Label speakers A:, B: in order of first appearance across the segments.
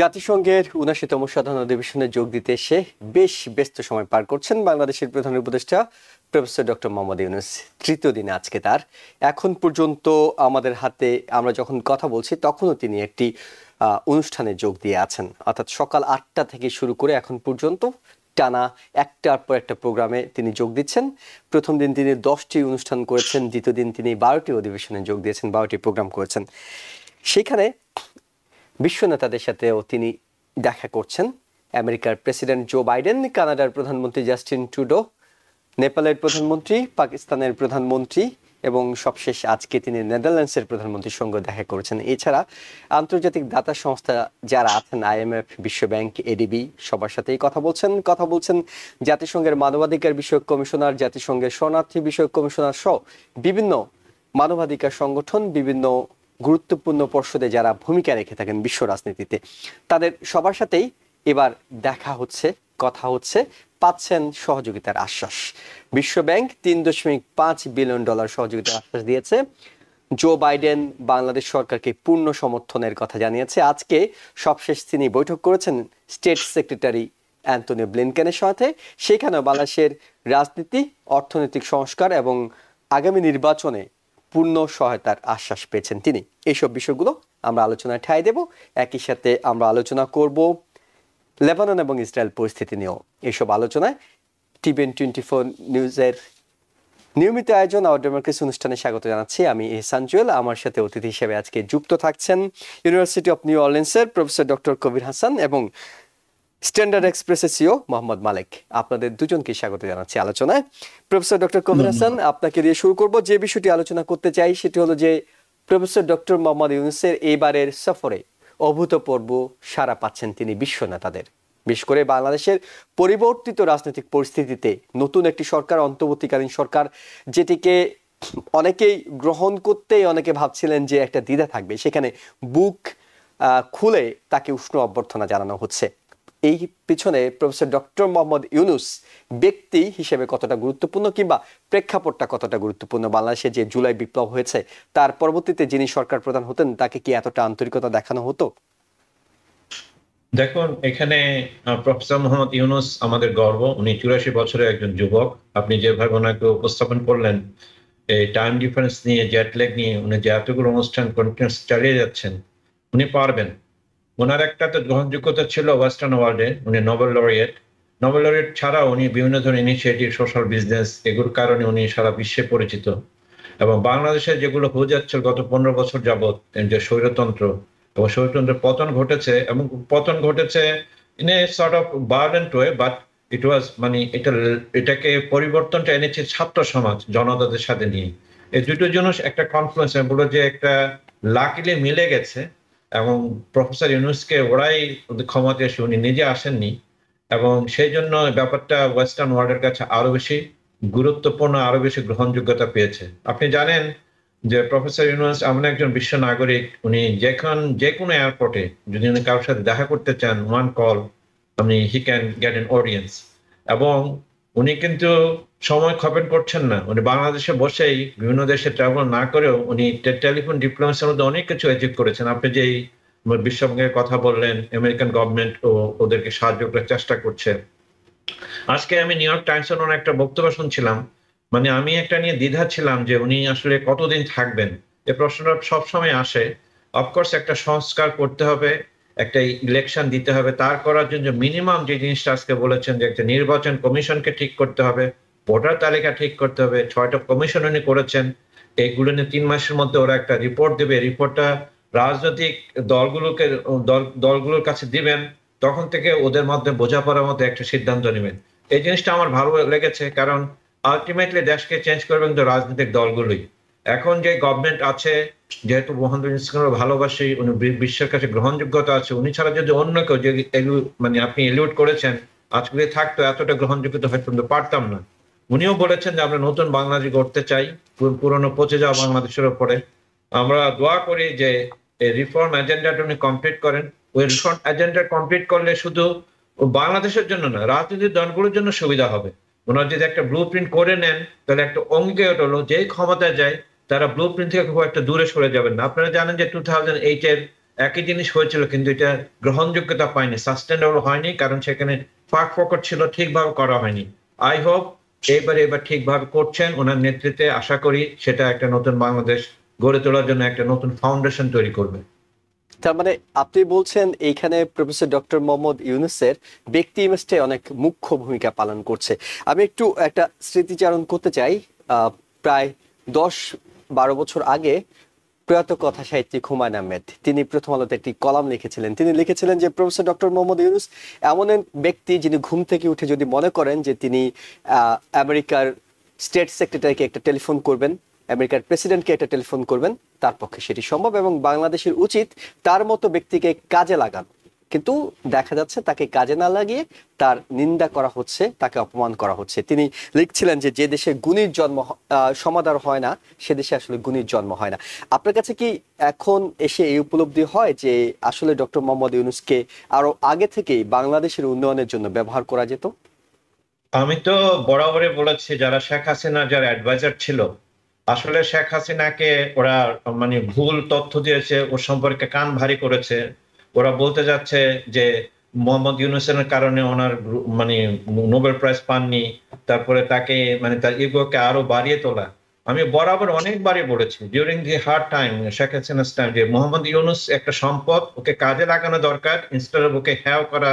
A: জাতিসংঘের উনাশিতম সাধারণ অধিবেশনে যোগ দিতে এসে বেশ ব্যস্ত সময় পার করছেন বাংলাদেশের প্রধান উপদেষ্টা প্রফেসর ডক্টর মোহাম্মদ ইউনুস তৃতীয় দিনে আজকে তার এখন পর্যন্ত আমাদের হাতে আমরা যখন কথা বলছি তখনও তিনি একটি অনুষ্ঠানে যোগ দিয়ে আছেন অর্থাৎ সকাল আটটা থেকে শুরু করে এখন পর্যন্ত টানা একটার পর একটা প্রোগ্রামে তিনি যোগ দিচ্ছেন প্রথম দিন তিনি দশটি অনুষ্ঠান করেছেন দ্বিতীয় দিন তিনি বারোটি অধিবেশনে যোগ দিয়েছেন বারোটি প্রোগ্রাম করেছেন সেখানে বিশ্ব নেতাদের সাথেও তিনি দেখা করছেন আমেরিকার প্রেসিডেন্ট জো বাইডেন কানাডার প্রধানমন্ত্রী জাস্টিন ট্রুডো নেপালের প্রধানমন্ত্রী পাকিস্তানের প্রধানমন্ত্রী এবং সবশেষ আজকে তিনি নেদারল্যান্ডসের প্রধানমন্ত্রীর সঙ্গে দেখা করেছেন এছাড়া আন্তর্জাতিক দাতা সংস্থা যারা আছেন আইএমএফ বিশ্বব্যাংক এডিবি সবার সাথেই কথা বলছেন কথা বলছেন জাতিসংঘের মানবাধিকার বিষয়ক কমিশনার জাতিসংঘের শরণার্থী বিষয়ক কমিশনার সহ বিভিন্ন মানবাধিকার সংগঠন বিভিন্ন গুরুত্বপূর্ণ পর্ষদে যারা ভূমিকা রেখে থাকেন বিশ্ব রাজনীতিতে তাদের সবার সাথেই এবার দেখা হচ্ছে কথা হচ্ছে পাচ্ছেন সহযোগিতার আশ্বাস বিশ্বব্যাংক তিন দশমিক পাঁচ বিলিয়ন ডলার সহযোগিতার আশ্বাস দিয়েছে জো বাইডেন বাংলাদেশ সরকারকে পূর্ণ সমর্থনের কথা জানিয়েছে আজকে সবশেষ তিনি বৈঠক করেছেন স্টেট সেক্রেটারি অ্যান্টনি ব্লিনকেনের সাথে সেখানেও বাংলাদেশের রাজনীতি অর্থনৈতিক সংস্কার এবং আগামী নির্বাচনে পূর্ণ সহায়তার আশ্বাস পেয়েছেন তিনি এইসব বিষয়গুলো আমরা আলোচনায় ঠাই দেব একই সাথে আমরা আলোচনা করব লেবানন এবং ইসরায়েল পরিস্থিতি নিয়েও এইসব আলোচনায় টিভেন টোয়েন্টি ফোর নিউজের নিয়মিত আয়োজন আওয়ার ডেমোক্রেসি অনুষ্ঠানে স্বাগত জানাচ্ছি আমি এহসান জুয়েল আমার সাথে অতিথি হিসেবে আজকে যুক্ত থাকছেন ইউনিভার্সিটি অফ নিউ অরলেন্সের প্রফেসর ডক্টর কবির হাসান এবং স্ট্যান্ডার্ড এক্সপ্রেসের সিও মোহাম্মদ মালিক আপনাদের দুজনকে স্বাগত জানাচ্ছি আলোচনায় প্রফেসর ডক্টর কবির হাসান আপনাকে দিয়ে শুরু করব যে বিষয়টি আলোচনা করতে চাই সেটি হলো যে প্রফেসর ডক্টর মোহাম্মদ ইউনুসের এইবারের সফরে অভূতপূর্ব সারা পাচ্ছেন তিনি বিশ্ব নেতাদের বিশেষ করে বাংলাদেশের পরিবর্তিত রাজনৈতিক পরিস্থিতিতে নতুন একটি সরকার অন্তর্বর্তীকালীন সরকার যেটিকে অনেকেই গ্রহণ করতেই অনেকে ভাবছিলেন যে একটা দ্বিধা থাকবে সেখানে বুক খুলে তাকে উষ্ণ অভ্যর্থনা জানানো হচ্ছে এই পিছনে প্রফেসর ডক্টর মোহাম্মদ ইউনুস ব্যক্তি হিসেবে কতটা গুরুত্বপূর্ণ কিংবা প্রেক্ষাপটটা কতটা গুরুত্বপূর্ণ বাংলাদেশে যে জুলাই বিপ্লব হয়েছে তার পরবর্তীতে যিনি সরকার প্রধান হতেন তাকে কি এতটা আন্তরিকতা দেখানো হতো
B: দেখুন এখানে প্রফেসর মোহাম্মদ ইউনুস আমাদের গর্ব উনি চুরাশি বছরের একজন যুবক আপনি যেভাবে ওনাকে উপস্থাপন করলেন এই টাইম ডিফারেন্স নিয়ে জ্যাটলেগ নিয়ে উনি যে এতগুলো অনুষ্ঠান কন্টিনিউস চালিয়ে যাচ্ছেন উনি পারবেন ওনার একটা তো গ্রহণযোগ্যতা ছিল ওয়েস্টার্ন ওয়ার্ল্ডে উনি নোবেল লরিয়েট নোবেল লরিয়েট ছাড়াও উনি বিভিন্ন ধরনের ইনিশিয়েটিভ সোশ্যাল বিজনেস এগুলোর কারণে উনি সারা বিশ্বে পরিচিত এবং বাংলাদেশে যেগুলো হয়ে যাচ্ছে গত পনেরো বছর যাবৎ যে স্বৈরতন্ত্র এবং স্বৈরতন্ত্রের পতন ঘটেছে এবং পতন ঘটেছে in a sort of violent way but it was মানে এটা এটাকে পরিবর্তনটা এনেছে ছাত্র সমাজ জনতাদের সাথে নিয়ে এই দুটো জিনিস একটা কনফ্লুয়েন্স বলবো যে একটা লাকিলে মিলে গেছে এবং প্রফেসর ইউনুসকে ওরাই ক্ষমা এসে উনি নিজে আসেননি এবং সেই জন্য ব্যাপারটা ওয়েস্টার্ন ওয়ার্ল্ডের কাছে আরো বেশি গুরুত্বপূর্ণ আরো বেশি গ্রহণযোগ্যতা পেয়েছে আপনি জানেন যে প্রফেসর ইউনুস এমন একজন বিশ্ব নাগরিক উনি যেখান যে কোনো এয়ারপোর্টে যদি উনি কারোর সাথে দেখা করতে চান ওয়ান কল উনি he can get an audience এবং উনি কিন্তু সময় খপেন করছেন না উনি বাংলাদেশে বসেই বিভিন্ন দেশে ট্রাভেল না করেও উনি টেলিফোন ডিপ্লোমেসির মধ্যে অনেক কিছু অ্যাচিভ করেছেন আপনি যেই বিশ্বসঙ্গে কথা বললেন আমেরিকান গভর্নমেন্ট ও ওদেরকে সাহায্য করার চেষ্টা করছে আজকে আমি নিউ ইয়র্ক টাইমস এর একটা বক্তব্য শুনছিলাম মানে আমি একটা নিয়ে দ্বিধা ছিলাম যে উনি আসলে কতদিন থাকবেন এ প্রশ্নটা সবসময় আসে অফকোর্স একটা সংস্কার করতে হবে একটা ইলেকশন দিতে হবে তার করার জন্য মিনিমাম যে জিনিসটা আজকে বলেছেন যে একটা নির্বাচন কমিশনকে ঠিক করতে হবে ভোটার তালিকা ঠিক করতে হবে ছয়টা কমিশন উনি করেছেন এইগুলো নিয়ে তিন মাসের মধ্যে ওরা একটা রিপোর্ট দেবে রিপোর্টটা রাজনৈতিক দলগুলোকে দলগুলোর কাছে দিবেন তখন থেকে ওদের মধ্যে বোঝাপড়ার মধ্যে একটা সিদ্ধান্ত নেবেন এই জিনিসটা আমার ভালো লেগেছে কারণ আলটিমেটলি দেশকে চেঞ্জ করবেন তো রাজনৈতিক দলগুলোই এখন যে গভর্নমেন্ট আছে যেহেতু মহেন্দ্র ইসলামের ভালোবাসি উনি বিশ্বের কাছে গ্রহণযোগ্যতা আছে উনি ছাড়া যদি অন্য কেউ যদি মানে আপনি এলিউট করেছেন আজকে থাকতো এতটা গ্রহণযোগ্যতা হয়তো পারতাম না উনিও বলেছেন যে আমরা নতুন বাংলাদেশ গড়তে চাই পুরনো পচে যাওয়া বাংলাদেশের ওপরে আমরা দোয়া করি যে এই রিফর্ম এজেন্ডাটা উনি কমপ্লিট করেন ওই রিফর্ম এজেন্ডা কমপ্লিট করলে শুধু বাংলাদেশের জন্য না রাজনৈতিক দলগুলোর জন্য সুবিধা হবে ওনার যদি একটা ব্লু প্রিন্ট করে নেন তাহলে একটা অঙ্গীকার হলো যেই ক্ষমতায় যায় তারা ব্লু প্রিন্ট থেকে খুব একটা দূরে সরে যাবেন না আপনারা জানেন যে টু থাউজেন্ড এইটের একই জিনিস হয়েছিল কিন্তু এটা গ্রহণযোগ্যতা পায়নি সাস্টেনেবল হয়নি কারণ সেখানে ফাঁক ফকট ছিল ঠিকভাবে করা হয়নি আই হোপ এবারে এবার ঠিকভাবে করছেন ওনার নেতৃত্বে আশা করি সেটা একটা নতুন বাংলাদেশ গড়ে তোলার জন্য একটা নতুন ফাউন্ডেশন তৈরি করবে তার মানে আপনি বলছেন এইখানে
A: প্রফেসর ডক্টর মোহাম্মদ ইউনুসের ব্যক্তি ইমেজটে অনেক মুখ্য ভূমিকা পালন করছে আমি একটু একটা স্মৃতিচারণ করতে চাই প্রায় দশ বারো বছর আগে প্রয়াত কথা সাহিত্যিক হুমায়ুন আহমেদ তিনি প্রথম আলোতে একটি কলাম লিখেছিলেন তিনি লিখেছিলেন যে প্রফেসর ডক্টর মোহাম্মদ ইউনুস এমন এক ব্যক্তি যিনি ঘুম থেকে উঠে যদি মনে করেন যে তিনি আমেরিকার স্টেট সেক্রেটারিকে একটা টেলিফোন করবেন আমেরিকার প্রেসিডেন্টকে একটা টেলিফোন করবেন তার পক্ষে সেটি সম্ভব এবং বাংলাদেশের উচিত তার মতো ব্যক্তিকে কাজে লাগানো কিন্তু দেখা যাচ্ছে তাকে কাজে না লাগিয়ে তার নিন্দা করা হচ্ছে তাকে অপমান করা হচ্ছে তিনি লিখছিলেন যে যে দেশে গুণীর জন্ম সমাদার হয় না সে দেশে আসলে গুণীর জন্ম হয় না আপনার কাছে কি এখন এসে এই উপলব্ধি হয় যে আসলে ডক্টর মোহাম্মদ ইউনুসকে আরো আগে থেকেই বাংলাদেশের উন্নয়নের জন্য ব্যবহার করা যেত
B: আমি তো বরাবরে বলেছি যারা শেখ হাসিনা যারা অ্যাডভাইজার ছিল আসলে শেখ হাসিনাকে ওরা মানে ভুল তথ্য দিয়েছে ওর সম্পর্কে কান ভারী করেছে ওরা বলতে যাচ্ছে যে মোহাম্মদ ইউনুসেনের কারণে ওনার মানে নোবেল প্রাইজ পাননি তারপরে তাকে মানে তার ইগোকে আরো বাড়িয়ে তোলা আমি বরাবর অনেকবারই বলেছি during the hard time Sheikh হাসিনার টাইম যে মোহাম্মদ ইউনুস একটা সম্পদ ওকে কাজে লাগানো দরকার ইনস্টার ওকে হ্যাও করা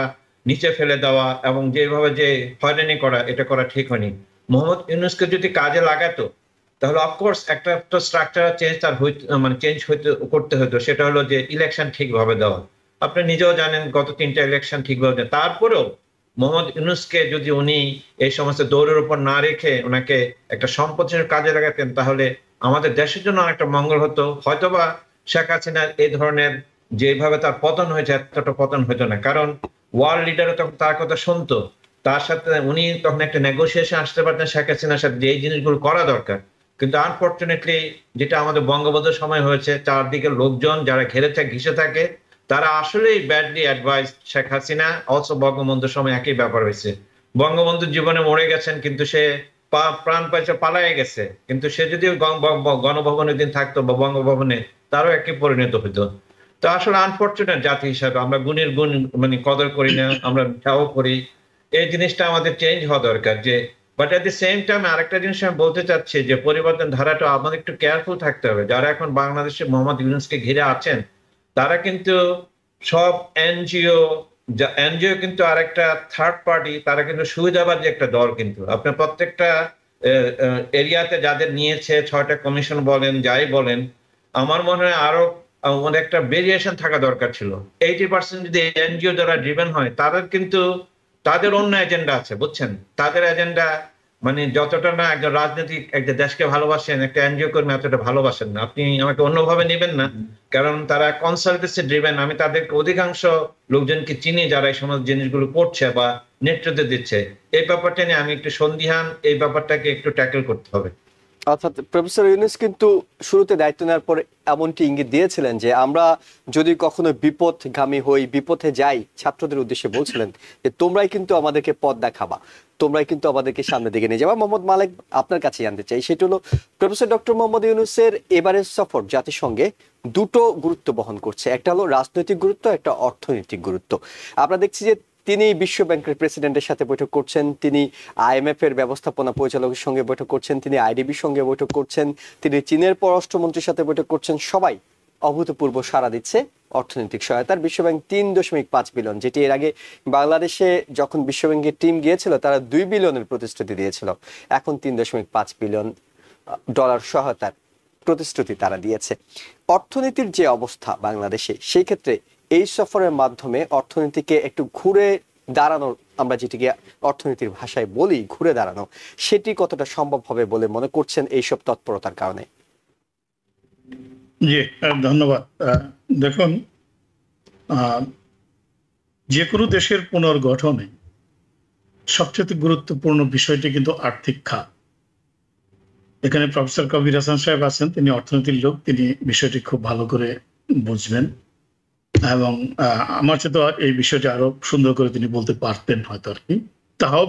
B: নিচে ফেলে দেওয়া এবং যেভাবে যে হয়রানি করা এটা করা ঠিক হয়নি মোহাম্মদ ইউনুসকে যদি কাজে লাগাতো তাহলে অফকোর্স একটা একটা স্ট্রাকচার চেঞ্জ তার মানে চেঞ্জ হইতে করতে হতো সেটা হলো যে ইলেকশন ঠিকভাবে দেওয়া আপনি নিজেও জানেন গত তিনটা ইলেকশন ঠিকভাবে তারপরেও মোহাম্মদ ইউনুসকে যদি উনি এই সমস্ত দৌড়ের উপর না রেখে ওনাকে একটা সম্পদের কাজে লাগাতেন তাহলে আমাদের দেশের জন্য অনেকটা মঙ্গল হতো হয়তোবা শেখ হাসিনার এই ধরনের যেভাবে তার পতন হয়েছে এতটা পতন হতো না কারণ ওয়ার্ল্ড লিডারও তখন তার কথা শুনতো তার সাথে উনি তখন একটা নেগোসিয়েশন আসতে পারতেন শেখ হাসিনার সাথে যে জিনিসগুলো করা দরকার কিন্তু আনফর্চুনেটলি যেটা আমাদের বঙ্গবন্ধুর সময় হয়েছে চারদিকে লোকজন যারা ঘেরে থাকে ঘিসে থাকে তারা আসলেই ব্যাডলি অ্যাডভাইস শেখ হাসিনা অথচ বঙ্গবন্ধুর সময় একই ব্যাপার হয়েছে বঙ্গবন্ধুর জীবনে মরে গেছেন কিন্তু সে প্রাণ পাইছে পালায় গেছে কিন্তু সে যদি গণভবনে দিন থাকতো বা বঙ্গভবনে তারও একই পরিণত হইতো তো আসলে আনফর্চুনেট জাতি হিসাবে আমরা গুণের গুণ মানে কদর করি না আমরা চাও করি এই জিনিসটা আমাদের চেঞ্জ হওয়া দরকার যে but at the same time আরেকটা জিনিস আমি বলতে চাচ্ছি যে পরিবর্তন ধারাটা আমাদের একটু কেয়ারফুল থাকতে হবে যারা এখন বাংলাদেশে মোহাম্মদ ইউনুসকে ঘিরে আছেন তারা কিন্তু সব এনজিও যা এনজিও কিন্তু আরেকটা থার্ড পার্টি তারা কিন্তু সুবিধাবাদী একটা দল কিন্তু আপনার প্রত্যেকটা এরিয়াতে যাদের নিয়েছে ছয়টা কমিশন বলেন যাই বলেন আমার মনে হয় আরো আমাদের একটা ভেরিয়েশন থাকা দরকার ছিল এইটি পার্সেন্ট যদি এনজিও দ্বারা ড্রিভেন হয় তাদের কিন্তু তাদের অন্য এজেন্ডা আছে বুঝছেন তাদের এজেন্ডা মানে যতটা না একজন রাজনৈতিক একটা দেশকে ভালোবাসেন একটা এনজিও কর্মী এতটা ভালোবাসেন না আপনি আমাকে অন্যভাবে নেবেন না কারণ তারা কনসালটেন্সি ড্রিভেন আমি তাদেরকে অধিকাংশ লোকজনকে চিনি যারা এই সমস্ত জিনিসগুলো করছে বা নেতৃত্ব দিচ্ছে এই ব্যাপারটা নিয়ে আমি একটু সন্দিহান এই ব্যাপারটাকে একটু ট্যাকেল করতে হবে
A: অর্থাৎ প্রফেসর ইউনিস কিন্তু শুরুতে দায়িত্ব নেওয়ার পর এমনটি ইঙ্গিত দিয়েছিলেন যে আমরা যদি কখনো বিপদগামী হই বিপথে যাই ছাত্রদের উদ্দেশ্যে বলছিলেন যে তোমরাই কিন্তু আমাদেরকে পথ দেখাবা তোমরাই কিন্তু আমাদেরকে সামনের দিকে নিয়ে যাবা মোহাম্মদ মালিক আপনার কাছে জানতে চাই সেটি হলো প্রফেসর ডক্টর মোহাম্মদ ইউনুসের এবারের সফর জাতিসংঘে দুটো গুরুত্ব বহন করছে একটা হলো রাজনৈতিক গুরুত্ব একটা অর্থনৈতিক গুরুত্ব আমরা দেখছি যে তিনি বিশ্ব ব্যাংকের প্রেসিডেন্টের সাথে বৈঠক করছেন তিনি আইএমএফ এর ব্যবস্থাপনা পরিচালকের সঙ্গে বৈঠক করছেন তিনি আইডিবির সঙ্গে বৈঠক করছেন তিনি চীনের পররাষ্ট্রমন্ত্রীর সাথে বৈঠক করছেন সবাই অভূতপূর্ব সাড়া দিচ্ছে অর্থনৈতিক সহায়তার বিশ্বব্যাংক তিন দশমিক পাঁচ বিলিয়ন যেটি এর আগে বাংলাদেশে যখন বিশ্বব্যাংকের টিম গিয়েছিল তারা দুই বিলিয়নের প্রতিশ্রুতি দিয়েছিল এখন তিন দশমিক পাঁচ বিলিয়ন ডলার সহায়তার প্রতিশ্রুতি তারা দিয়েছে অর্থনীতির যে অবস্থা বাংলাদেশে সেই ক্ষেত্রে এই সফরের মাধ্যমে অর্থনীতিকে একটু ঘুরে দাঁড়ানোর আমরা যেটিকে অর্থনীতির ভাষায় বলি ঘুরে দাঁড়ানো সেটি কতটা সম্ভব হবে বলে মনে করছেন এইসব তৎপরতার কারণে
C: জি ধন্যবাদ দেখুন যে কোনো দেশের পুনর্গঠনে সবচেয়ে গুরুত্বপূর্ণ বিষয়টি কিন্তু আর্থিক খাত এখানে প্রফেসর কবির হাসান সাহেব আছেন তিনি অর্থনীতির লোক তিনি বিষয়টি খুব ভালো করে বুঝবেন এবং আমার সাথে এই বিষয়টা আরো সুন্দর করে তিনি বলতে পারতেন হয়তো আর কি তাও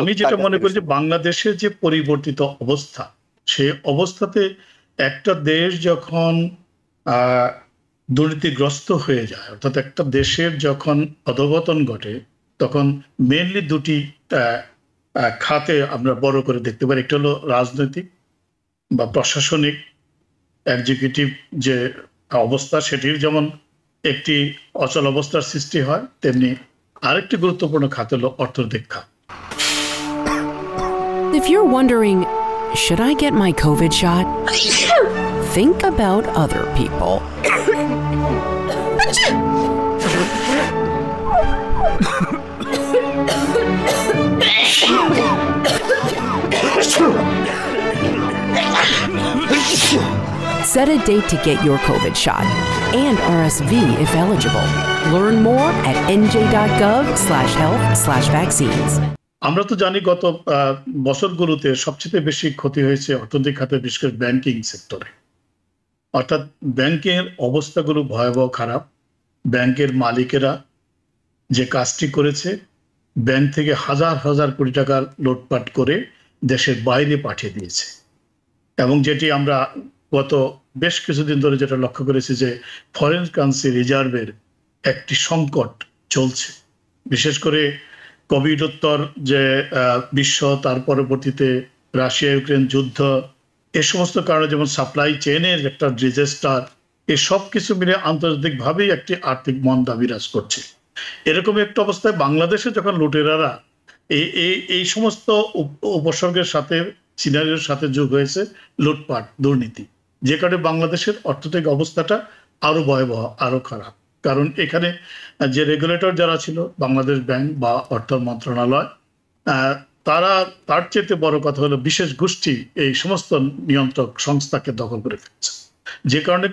C: আমি যেটা মনে করি যে বাংলাদেশের যে পরিবর্তিত অবস্থা সে অবস্থাতে একটা দেশ যখন দুর্নীতিগ্রস্ত হয়ে যায় অর্থাৎ একটা দেশের যখন অধবতন ঘটে তখন মেনলি দুটি খাতে আমরা বড় করে দেখতে পারি একটা হলো রাজনৈতিক বা প্রশাসনিক এক্সিকিউটিভ যে অবস্থা সেটির যেমন একটি অচল অবস্থার সৃষ্টি হয় তেমনি আরেকটি গুরুত্বপূর্ণ খাত
A: If you're wondering, should I get my COVID shot? Think about other people.
C: Set a date to get your COVID shot and RSV if eligible. Learn more at nj.gov slash health slash vaccines. আমরা তো জানি গত বছরগুলোতে সবচেয়ে বেশি ক্ষতি হয়েছে অর্থনৈতিক খাতে বিশেষ করে ব্যাংকিং সেক্টরে অর্থাৎ ব্যাংকের অবস্থাগুলো ভয়াবহ খারাপ ব্যাংকের মালিকেরা যে কাজটি করেছে ব্যাংক থেকে হাজার হাজার কোটি টাকা লোটপাট করে দেশের বাইরে পাঠিয়ে দিয়েছে এবং যেটি আমরা গত বেশ কিছুদিন ধরে যেটা লক্ষ্য করেছি যে ফরেন কারেন্সি রিজার্ভের একটি সংকট চলছে বিশেষ করে কোভিডোত্তর যে বিশ্ব তার পরবর্তীতে রাশিয়া ইউক্রেন যুদ্ধ এ সমস্ত কারণে যেমন সাপ্লাই চেনের একটা ডিজাস্টার এসব কিছু মিলে আন্তর্জাতিকভাবেই একটি আর্থিক মন্দা বিরাজ করছে এরকম একটা অবস্থায় বাংলাদেশে যখন লুটেরারা এই এই সমস্ত উপসর্গের সাথে সিনারির সাথে যোগ হয়েছে লুটপাট দুর্নীতি যে কারণে বাংলাদেশের অর্থনৈতিক অবস্থাটা আরো ভয়াবহ আরো খারাপ কারণ এখানে যে রেগুলেটর যারা ছিল বাংলাদেশ ব্যাংক বা অর্থ মন্ত্রণালয় তারা তার চেয়ে বড় কথা হলো বিশেষ গোষ্ঠী এই সমস্ত নিয়ন্ত্রক সংস্থাকে দখল করে ফেলছে যে কারণে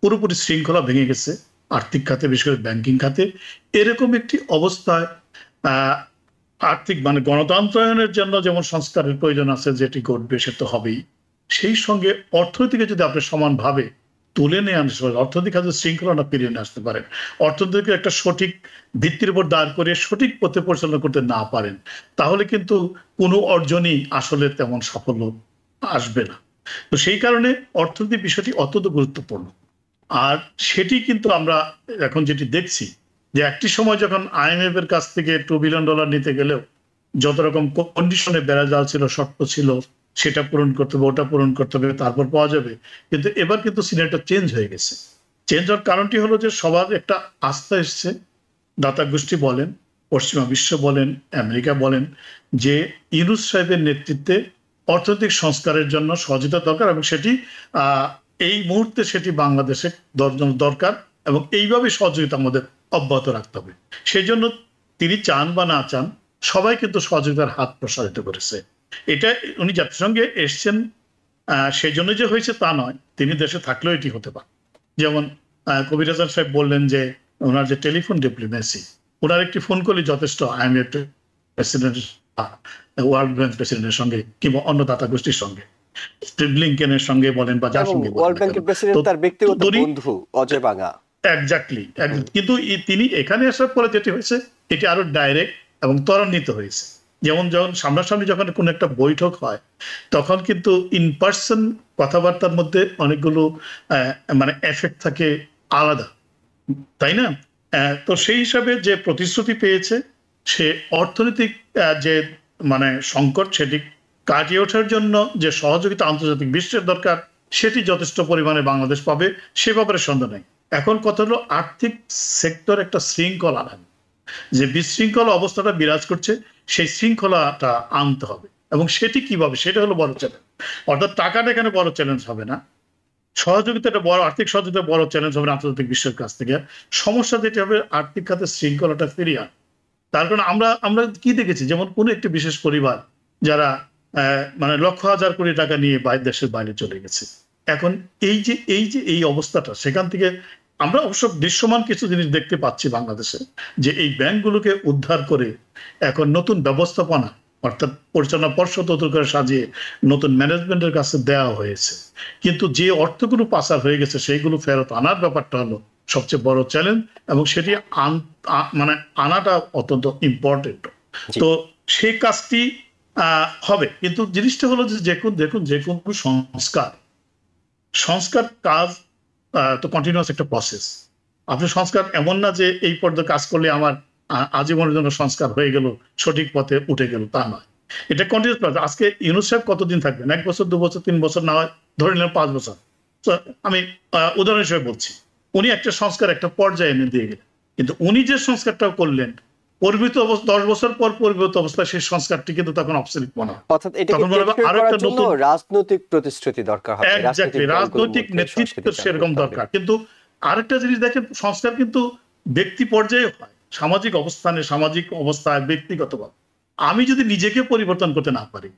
C: পুরোপুরি শৃঙ্খলা ভেঙে গেছে আর্থিক খাতে বিশেষ করে ব্যাংকিং খাতে এরকম একটি অবস্থায় আর্থিক মানে গণতন্ত্রায়নের জন্য যেমন সংস্কারের প্রয়োজন আছে যেটি ঘটবে সে তো হবেই সেই সঙ্গে অর্থনীতিকে যদি আপনি সমানভাবে তুলে নিয়ে আনতে পারেন অর্থনৈতিক কাজে শৃঙ্খলা ফিরিয়ে নিয়ে আসতে পারেন অর্থনীতিকে একটা সঠিক ভিত্তির উপর দাঁড় করে সঠিক পথে পরিচালনা করতে না পারেন তাহলে কিন্তু কোনো অর্জনই আসলে তেমন সাফল্য আসবে না তো সেই কারণে অর্থনীতি বিষয়টি অত্যন্ত গুরুত্বপূর্ণ আর সেটি কিন্তু আমরা এখন যেটি দেখছি যে একটি সময় যখন আইএমএফ এর কাছ থেকে টু বিলিয়ন ডলার নিতে গেলেও যত রকম কন্ডিশনে বেড়া জাল ছিল শর্ত ছিল সেটা পূরণ করতে হবে ওটা পূরণ করতে হবে তারপর পাওয়া যাবে কিন্তু এবার কিন্তু সিনেটটা চেঞ্জ হয়ে গেছে চেঞ্জ হওয়ার কারণটি হলো যে সবার একটা আস্থা এসছে দাতা গোষ্ঠী বলেন পশ্চিমা বিশ্ব বলেন আমেরিকা বলেন যে ইউনুস সাহেবের নেতৃত্বে অর্থনৈতিক সংস্কারের জন্য সহযোগিতা দরকার এবং সেটি এই মুহূর্তে সেটি বাংলাদেশে দরকার এবং এইভাবে সহযোগিতা আমাদের অব্যাহত রাখতে হবে সেই জন্য তিনি চান বা না চান সবাই কিন্তু সহযোগিতার হাত প্রসারিত করেছে এটা উনি জাতিসংঘে এসছেন সেই জন্য যে হয়েছে তা নয় তিনি দেশে থাকলেও এটি হতে পারে যেমন কবির হাসান সাহেব বললেন যে ওনার যে টেলিফোন ডিপ্লোমেসি ওনার একটি ফোন করলে যথেষ্ট আইএমএফ প্রেসিডেন্ট ওয়ার্ল্ড ব্যাংক প্রেসিডেন্টের সঙ্গে কিংবা অন্য দাতা গোষ্ঠীর সঙ্গে ব্লিংকেনের সঙ্গে বলেন বা যার সঙ্গে কিন্তু তিনি এখানে আসার পরে যেটি হয়েছে এটি আরো ডাইরেক্ট এবং ত্বরান্বিত হয়েছে যেমন যখন সামনাসামনি যখন কোনো একটা বৈঠক হয় তখন কিন্তু ইন পার্সন কথাবার্তার মধ্যে অনেকগুলো মানে এফেক্ট থাকে আলাদা তাই না তো সেই হিসাবে যে প্রতিশ্রুতি পেয়েছে সে অর্থনৈতিক যে মানে সংকট সেটি কাটিয়ে ওঠার জন্য যে সহযোগিতা আন্তর্জাতিক বিশ্বের দরকার সেটি যথেষ্ট পরিমাণে বাংলাদেশ পাবে সে ব্যাপারে সন্দেহ নেই এখন কথা হলো আর্থিক সেক্টর একটা শৃঙ্খল আনা যে বিশৃঙ্খল অবস্থাটা বিরাজ করছে সেই শৃঙ্খলাটা আনতে হবে এবং সেটি কিভাবে সেটা হলো বড় চ্যালেঞ্জ অর্থাৎ টাকাটা এখানে বড় চ্যালেঞ্জ হবে না সহযোগিতাটা বড় আর্থিক সহযোগিতা বড় চ্যালেঞ্জ হবে আন্তর্জাতিক বিশ্বের কাছ থেকে সমস্যা যেটি হবে আর্থিক খাতে শৃঙ্খলাটা ফিরিয়ে আন তার কারণে আমরা আমরা কি দেখেছি যেমন কোনো একটি বিশেষ পরিবার যারা মানে লক্ষ হাজার কোটি টাকা নিয়ে দেশের বাইরে চলে গেছে এখন এই যে এই যে এই অবস্থাটা সেখান থেকে আমরা অবশ্য দৃশ্যমান কিছু জিনিস দেখতে পাচ্ছি বাংলাদেশে যে এই ব্যাংকগুলোকে উদ্ধার করে এখন নতুন ব্যবস্থাপনা অর্থাৎ পরিচালনা পর্ষদ করে সাজিয়ে নতুন ম্যানেজমেন্টের কাছে দেওয়া হয়েছে কিন্তু যে অর্থগুলো পাচার হয়ে গেছে সেইগুলো ফেরত আনার ব্যাপারটা হলো সবচেয়ে বড় চ্যালেঞ্জ এবং সেটি মানে আনাটা অত্যন্ত ইম্পর্টেন্ট তো সেই কাজটি হবে কিন্তু জিনিসটা হলো যে কোন দেখুন যে কোন সংস্কার সংস্কার কাজ তো কন্টিনিউয়াস একটা প্রসেস আপনি সংস্কার এমন না যে এই পর্যায়ে কাজ করলে আমার আজীবনের জন্য সংস্কার হয়ে গেল সঠিক পথে উঠে গেল তা নয় এটা কন্টিনিউস প্রসেস আজকে ইউনুস কতদিন থাকবেন এক বছর দু বছর তিন বছর না হয় ধরে নিলাম পাঁচ বছর তো আমি উদাহরণ হিসেবে বলছি উনি একটা সংস্কার একটা পর্যায়ে এনে দিয়ে গেলেন কিন্তু উনি যে সংস্কারটাও করলেন অবস্থা দশ বছর পর সেই সংস্কারটি কিন্তু তখন মনে হয় আরো একটা নতুন
A: রাজনৈতিক প্রতিশ্রুতি দরকার রাজনৈতিক
C: নেতৃত্ব সেরকম দরকার কিন্তু আরেকটা জিনিস দেখেন সংস্কার কিন্তু ব্যক্তি পর্যায়ে হয় সামাজিক অবস্থানে সামাজিক অবস্থায় ব্যক্তিগতভাবে আমি যদি নিজেকে পরিবর্তন করতে না পারি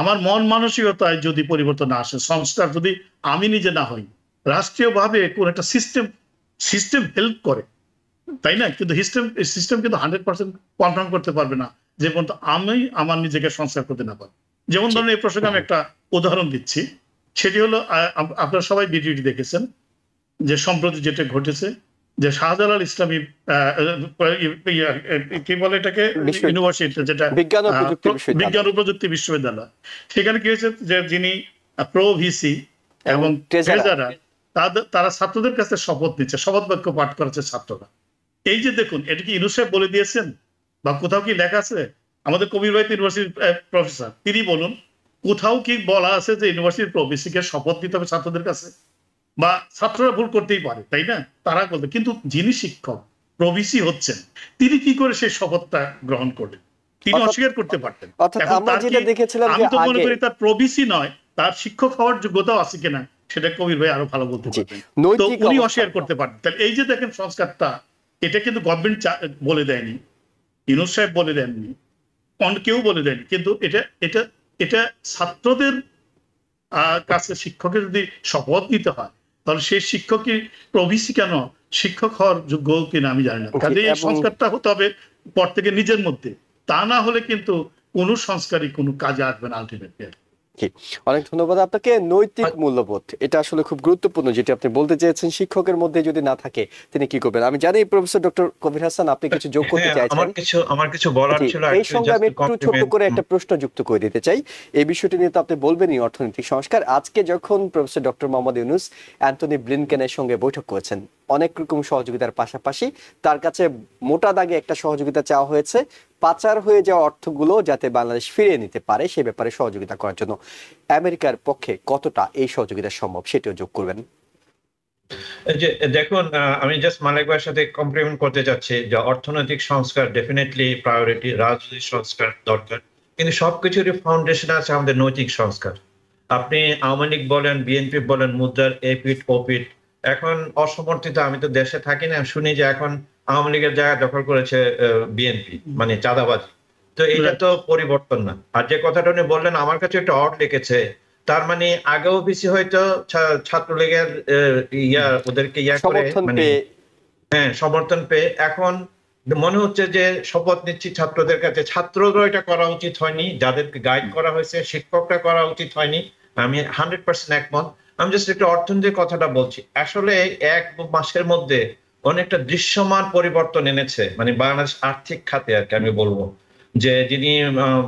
C: আমার মন মানসিকতায় যদি পরিবর্তন না আসে সংস্কার যদি আমি নিজে না হই রাষ্ট্রীয়ভাবে কোন একটা সিস্টেম সিস্টেম হেল্প করে তাই না কিন্তু সিস্টেম সিস্টেম কিন্তু হান্ড্রেড পার্সেন্ট কনফার্ম করতে পারবে না যে পর্যন্ত আমি আমার নিজেকে সংস্কার করতে না পারি যেমন ধরুন এই প্রসঙ্গে আমি একটা উদাহরণ দিচ্ছি সেটি হলো আপনারা সবাই ভিডিওটি দেখেছেন যে সম্প্রতি যেটা ঘটেছে যে শাহজালাল ইসলামী কি বলে এটাকে ইউনিভার্সিটি যেটা বিজ্ঞান ও প্রযুক্তি বিশ্ববিদ্যালয় সেখানে কি হয়েছে যে যিনি প্রো ভিসি এবং তারা ছাত্রদের কাছে শপথ নিচ্ছে শপথ বাক্য পাঠ করেছে ছাত্ররা এই যে দেখুন এটা কি ইউনুসেফ বলে দিয়েছেন বা কোথাও কি লেখা আছে আমাদের কবির ভাই ইউনিভার্সিটির প্রফেসর তিনি বলুন কোথাও কি বলা আছে যে ইউনিভার্সিটির প্রবেশিকে শপথ দিতে হবে ছাত্রদের কাছে বা ছাত্ররা ভুল করতেই পারে তাই না তারা করবে কিন্তু যিনি শিক্ষক প্রবিসি হচ্ছেন তিনি কি করে সেই শপথটা গ্রহণ করলেন তিনি অস্বীকার করতে পারতেন আমি তো মনে করি তার প্রবিসি নয় তার শিক্ষক হওয়ার যোগ্যতাও আছে কিনা সেটা কবির ভাই আরো ভালো বলতে পারবেন তো উনি অস্বীকার করতে পারতেন তাহলে এই যে দেখেন সংস্কারটা এটা কিন্তু গভর্নমেন্ট বলে দেয়নি ইউনুস সাহেব বলে দেননি অন কেউ বলে দেয়নি কিন্তু এটা এটা এটা ছাত্রদের কাছে শিক্ষকের যদি শপথ দিতে হয় তাহলে সেই শিক্ষকই প্রভিসি কেন শিক্ষক হওয়ার যোগ্য কিনা আমি জানি না তাহলে এই সংস্কারটা হতে হবে পর থেকে নিজের মধ্যে তা না হলে কিন্তু কোনো সংস্কারই কোনো কাজে আসবে না আলটিমেটলি
A: কি অনেক ধন্যবাদ আপনাকে নৈতিক মূল্যবোধ এটা আসলে খুব গুরুত্বপূর্ণ যেটি আপনি বলতে চেয়েছেন শিক্ষকের মধ্যে যদি না থাকে তিনি কি করবেন আমি জানি প্রফেসর ডক্টর কবির হাসান আপনি কিছু যোগ করতে হ্যাঁ, হ্যাঁ, চাইছেন আমার
B: কিছু আমার কিছু বলার ছিল এই সঙ্গে আমি একটু ছোট করে একটা
A: প্রশ্ন যুক্ত করে দিতে চাই এই বিষয়টি নিয়ে তো আপনি বলবেনই অর্থনৈতিক সংস্কার আজকে যখন professor doctor Mohammad Yunus Antony ব্লিনকেনের সঙ্গে বৈঠক করেছেন অনেক রকম সহযোগিতার পাশাপাশি তার কাছে মোটা দাগে একটা সহযোগিতা চাওয়া হয়েছে পাচার হয়ে যাওয়া অর্থগুলো যাতে বাংলাদেশ ফিরিয়ে নিতে পারে সে ব্যাপারে সহযোগিতা করার জন্য আমেরিকার পক্ষে কতটা এই সহযোগিতা সম্ভব সেটিও যোগ করবেন
B: যে দেখুন আমি জাস্ট মালিক ভাইয়ের সাথে কমপ্লিমেন্ট করতে চাচ্ছি যে অর্থনৈতিক সংস্কার ডেফিনেটলি প্রায়োরিটি রাজনৈতিক সংস্কার দরকার কিন্তু সবকিছুরই ফাউন্ডেশন আছে আমাদের নৈতিক সংস্কার আপনি আওয়ামী লীগ বলেন বিএনপি বলেন মুদ্রার এপিট ওপিট এখন অসমর্থিত আমি তো দেশে থাকি না শুনি যে এখন আওয়ামী লীগের জায়গা দখল করেছে বিএনপি মানে চাঁদাবাজি তো এটা তো পরিবর্তন না আর যে কথাটা উনি বললেন আমার কাছে একটা অর্ড লেগেছে তার মানে আগেও বেশি হয়তো ছাত্রলীগের ইয়া ওদেরকে ইয়া করে মানে হ্যাঁ সমর্থন পেয়ে এখন মনে হচ্ছে যে শপথ নিচ্ছি ছাত্রদের কাছে ছাত্ররা এটা করা উচিত হয়নি যাদেরকে গাইড করা হয়েছে শিক্ষকরা করা উচিত হয়নি আমি হান্ড্রেড পার্সেন্ট একমত আমি জাস্ট একটা অর্থনীতির কথাটা বলছি আসলে এক মাসের মধ্যে অনেকটা দৃশ্যমান পরিবর্তন এনেছে মানে বাংলাদেশ আর্থিক খাতে আর কি আমি বলবো যে যিনি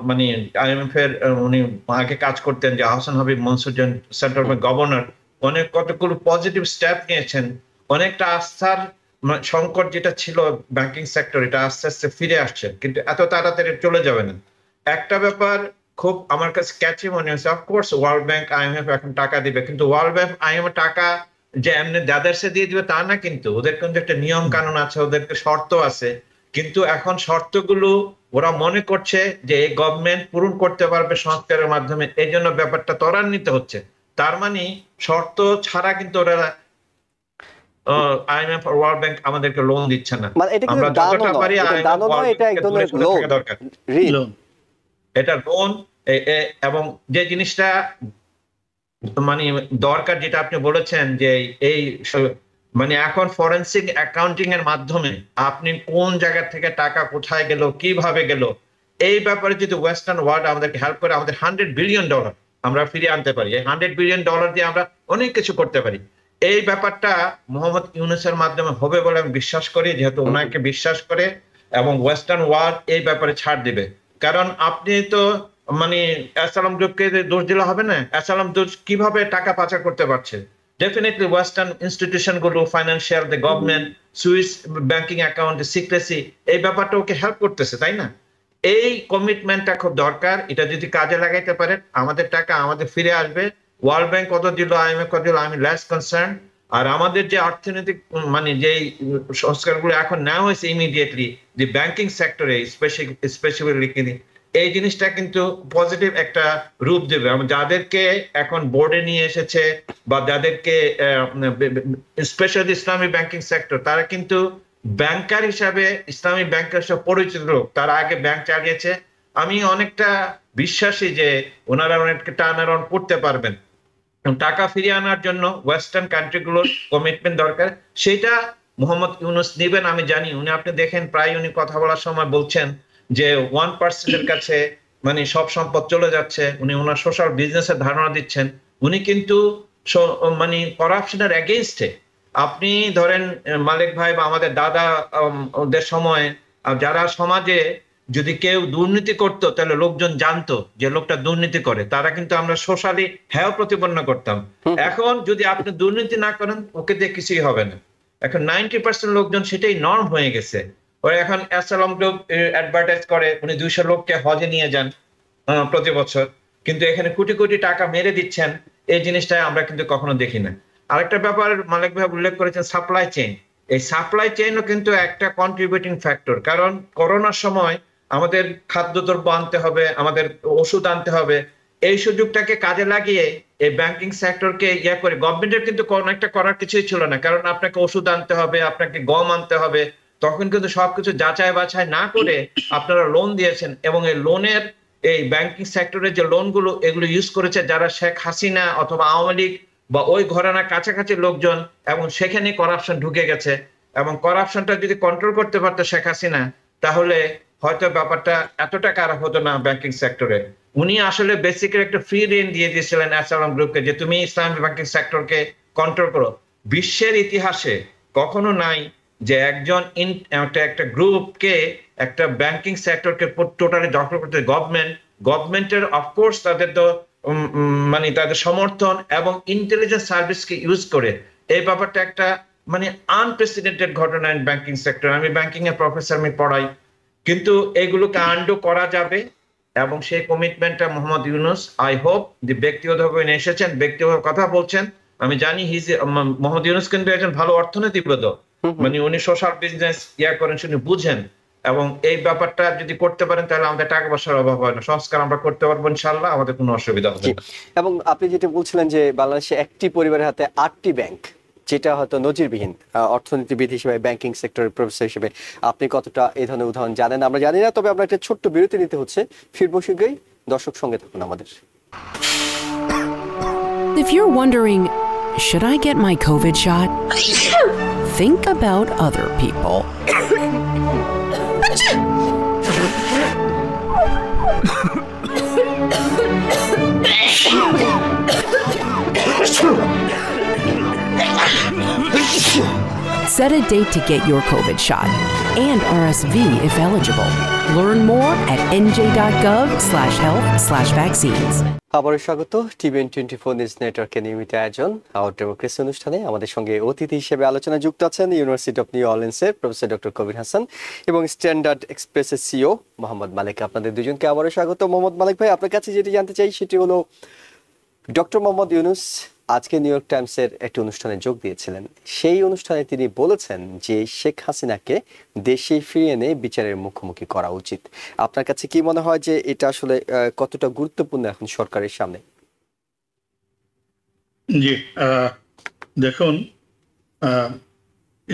B: মানে আইএমএফ এর উনি আগে কাজ করতেন যে Ahsan Habib Mansur central bank governor অনেক কতগুলো পজিটিভ স্টেপ নিয়েছেন অনেকটা আস্থার সংকট যেটা ছিল ব্যাংকিং সেক্টর এটা আস্তে আস্তে ফিরে আসছে কিন্তু এত তাড়াতাড়ি চলে যাবে না একটা ব্যাপার খুব আমার কাছে ক্যাচি মনে হয়েছে অফকোর্স ওয়ার্ল্ড ব্যাংক আইএমএফ এখন টাকা দিবে কিন্তু ওয়ার্ল্ড ব্যাংক আইএমএফ টাকা যে এমনি যাদেরসে দিয়ে দিবে তা না কিন্তু ওদের কিন্তু একটা নিয়ম কানুন আছে ওদেরকে শর্ত আছে কিন্তু এখন শর্তগুলো ওরা মনে করছে যে এই গভর্নমেন্ট পূরণ করতে পারবে সংস্কারের মাধ্যমে এই জন্য ব্যাপারটা ত্বরান্বিত হচ্ছে তার মানে শর্ত ছাড়া কিন্তু ওরা আইএমএফ আর ওয়ার্ল্ড ব্যাংক আমাদেরকে লোন দিচ্ছে না মানে এটা লোন এটা লোন এবং যে জিনিসটা মানে দরকার যেটা আপনি বলেছেন যে এই মানে এখন ফরেন্সিক অ্যাকাউন্টিং এর মাধ্যমে আপনি কোন জায়গা থেকে টাকা কোথায় গেল কিভাবে গেল এই ব্যাপারে যদি ওয়েস্টার্ন ওয়ার্ল্ড আমাদেরকে হেল্প করে আমাদের হান্ড্রেড বিলিয়ন ডলার আমরা ফিরিয়ে আনতে পারি এই হান্ড্রেড বিলিয়ন ডলার দিয়ে আমরা অনেক কিছু করতে পারি এই ব্যাপারটা মোহাম্মদ ইউনুসের মাধ্যমে হবে বলে আমি বিশ্বাস করি যেহেতু ওনাকে বিশ্বাস করে এবং ওয়েস্টার্ন ওয়ার্ল্ড এই ব্যাপারে ছাড় দিবে কারণ আপনি তো মানে অ্যাসালাম গ্রুপকে দোষ দিলে হবে না অ্যাসালাম দোষ কিভাবে টাকা পাচার করতে পারছে ডেফিনেটলি ওয়েস্টার্ন ইনস্টিটিউশনগুলো financial the government Swiss banking account secrecy এই ব্যাপারটা ওকে হেল্প করতেছে তাই না এই কমিটমেন্টটা খুব দরকার এটা যদি কাজে লাগাইতে পারেন আমাদের টাকা আমাদের ফিরে আসবে ওয়ার্ল্ড ব্যাংক কত দিল আইএমএ কত দিল আমি লেস কনসার্ন আর আমাদের যে অর্থনৈতিক মানে যে সংস্কারগুলো এখন নেওয়া হয়েছে ইমিডিয়েটলি যে ব্যাংকিং সেক্টরে স্পেশালি স্পেশালি এই জিনিসটা কিন্তু পজিটিভ একটা রূপ দেবে যাদেরকে এখন বোর্ডে নিয়ে এসেছে বা যাদেরকে স্পেশাল ইসলামী ব্যাংকিং সেক্টর তারা কিন্তু ব্যাংকার হিসাবে ইসলামী ব্যাংকার সব পরিচিত লোক তারা আগে ব্যাংক চালিয়েছে আমি অনেকটা বিশ্বাসী যে ওনারা অনেক টার্ন অ্যারাউন্ড করতে পারবেন টাকা ফিরিয়ে আনার জন্য ওয়েস্টার্ন কান্ট্রিগুলোর কমিটমেন্ট দরকার সেটা মোহাম্মদ ইউনুস নিবেন আমি জানি উনি আপনি দেখেন প্রায় উনি কথা বলার সময় বলছেন যে ওয়ান পার্সেন্টের কাছে মানে সব সম্পদ চলে যাচ্ছে উনি ওনার সোশ্যাল বিজনেস এর ধারণা দিচ্ছেন উনি কিন্তু মানে করাপশনের এগেইনস্টে আপনি ধরেন মালিক ভাই বা আমাদের দাদা ওদের সময় যারা সমাজে যদি কেউ দুর্নীতি করত তাহলে লোকজন জানতো যে লোকটা দুর্নীতি করে তারা কিন্তু আমরা সোশ্যালি হ্যাঁ প্রতিপন্ন করতাম এখন যদি আপনি দুর্নীতি না করেন ওকে দিয়ে কিছুই হবে না এখন নাইনটি পার্সেন্ট লোকজন সেটাই নর্ম হয়ে গেছে ওরা এখন অ্যাসালম গ্রুপ অ্যাডভার্টাইজ করে উনি দুইশো লোককে হজে নিয়ে যান প্রতি বছর কিন্তু এখানে কোটি কোটি টাকা মেরে দিচ্ছেন এই জিনিসটা আমরা কিন্তু কখনো দেখি না আরেকটা ব্যাপার মালিক ভাই উল্লেখ করেছেন সাপ্লাই চেইন এই সাপ্লাই চেইনও কিন্তু একটা কন্ট্রিবিউটিং ফ্যাক্টর কারণ করোনার সময় আমাদের খাদ্যদ্রব্য আনতে হবে আমাদের ওষুধ আনতে হবে এই সুযোগটাকে কাজে লাগিয়ে এই ব্যাংকিং সেক্টরকে ইয়ে করে গভর্নমেন্টের কিন্তু একটা করার কিছুই ছিল না কারণ আপনাকে ওষুধ আনতে হবে আপনাকে গম আনতে হবে তখন কিন্তু সবকিছু যাচাই বাছাই না করে আপনারা লোন দিয়েছেন এবং এই লোনের এই ব্যাংকিং সেক্টরের যে লোনগুলো এগুলো ইউজ করেছে যারা শেখ হাসিনা অথবা আওয়ামী লীগ বা ওই ঘরানার কাছাকাছি লোকজন এবং সেখানে করাপশন ঢুকে গেছে এবং করাপশনটা যদি কন্ট্রোল করতে পারতো শেখ হাসিনা তাহলে হয়তো ব্যাপারটা এতটা খারাপ হতো না ব্যাংকিং সেক্টরে উনি আসলে বেসিক্যালি একটা ফ্রি ঋণ দিয়ে দিয়েছিলেন অ্যাসালাম গ্রুপকে যে তুমি ইসলাম ব্যাংকিং সেক্টরকে কন্ট্রোল করো বিশ্বের ইতিহাসে কখনো নাই যে একজন ইন একটা গ্রুপকে একটা ব্যাংকিং সেক্টরকে টোটালি দখল করতে গভর্নমেন্ট গভর্নমেন্টের অফকোর্স তাদের তো মানে তাদের সমর্থন এবং ইন্টেলিজেন্স সার্ভিসকে ইউজ করে এই ব্যাপারটা একটা মানে আনপ্রেসিডেন্টেড ঘটনা ব্যাংকিং সেক্টর আমি ব্যাংকিং এর প্রফেসর আমি পড়াই কিন্তু এগুলোকে আন্ডো করা যাবে এবং সেই কমিটমেন্টটা মোহাম্মদ ইউনুস আই হোপ যে ব্যক্তিগতভাবে এসেছেন ব্যক্তিগত কথা বলছেন আমি জানি হিজ মোহাম্মদ ইউনুস কিন্তু একজন ভালো অর্থনীতিবিদ মানে উনি সোশ্যাল বিজনেস ইয়া করেন শুনি বুঝেন এবং এই ব্যাপারটা যদি করতে পারেন তাহলে আমাদের টাকা পয়সার অভাব হয় না সংস্কার আমরা করতে পারবো ইনশাল্লাহ আমাদের কোনো অসুবিধা হবে
A: এবং আপনি যেটা বলছিলেন যে বাংলাদেশে একটি পরিবারের হাতে আটটি ব্যাংক যেটা হয়তো নজিরবিহীন অর্থনীতিবিদ হিসেবে ব্যাংকিং সেক্টরের প্রফেসর হিসেবে আপনি কতটা এই ধরনের উদাহরণ জানেন আমরা জানি না তবে আমরা একটা ছোট্ট বিরতি নিতে হচ্ছে ফিরবো শীঘ্রই দর্শক সঙ্গে থাকুন আমাদের
B: If you're wondering, should I get my
A: COVID shot? think about other people.
C: Set a date to get your COVID shot. and RSV if eligible. Learn more at nj.gov slash health slash vaccines.
A: আবারও স্বাগত TVN twenty four news নেটওয়ার্কের নিয়মিত আয়োজন hour democracy অনুষ্ঠানে আমাদের সঙ্গে অতিথি হিসেবে আলোচনা যুক্ত আছেন ইউনিভার্সিটি অফ নিউ অরলিন্সের প্রফেসর ডক্টর কবির হাসান এবং স্ট্যান্ডার্ড এক্সপ্রেসের সিও মোহাম্মদ মালিক আপনাদের দুজনকে আবারও স্বাগত মোহাম্মদ মালিক ভাই আপনার কাছে যেটি জানতে চাই সেটি হলো ডক্টর মোহাম্মদ ইউনুস আজকে নিউ ইয়র্ক টাইমসের একটি অনুষ্ঠানে যোগ দিয়েছিলেন সেই অনুষ্ঠানে তিনি বলেছেন যে শেখ হাসিনাকে দেশে ফিরিয়ে এনে বিচারের মুখোমুখি করা উচিত আপনার কাছে কি মনে হয় যে এটা আসলে কতটা গুরুত্বপূর্ণ এখন সরকারের সামনে
C: জি দেখুন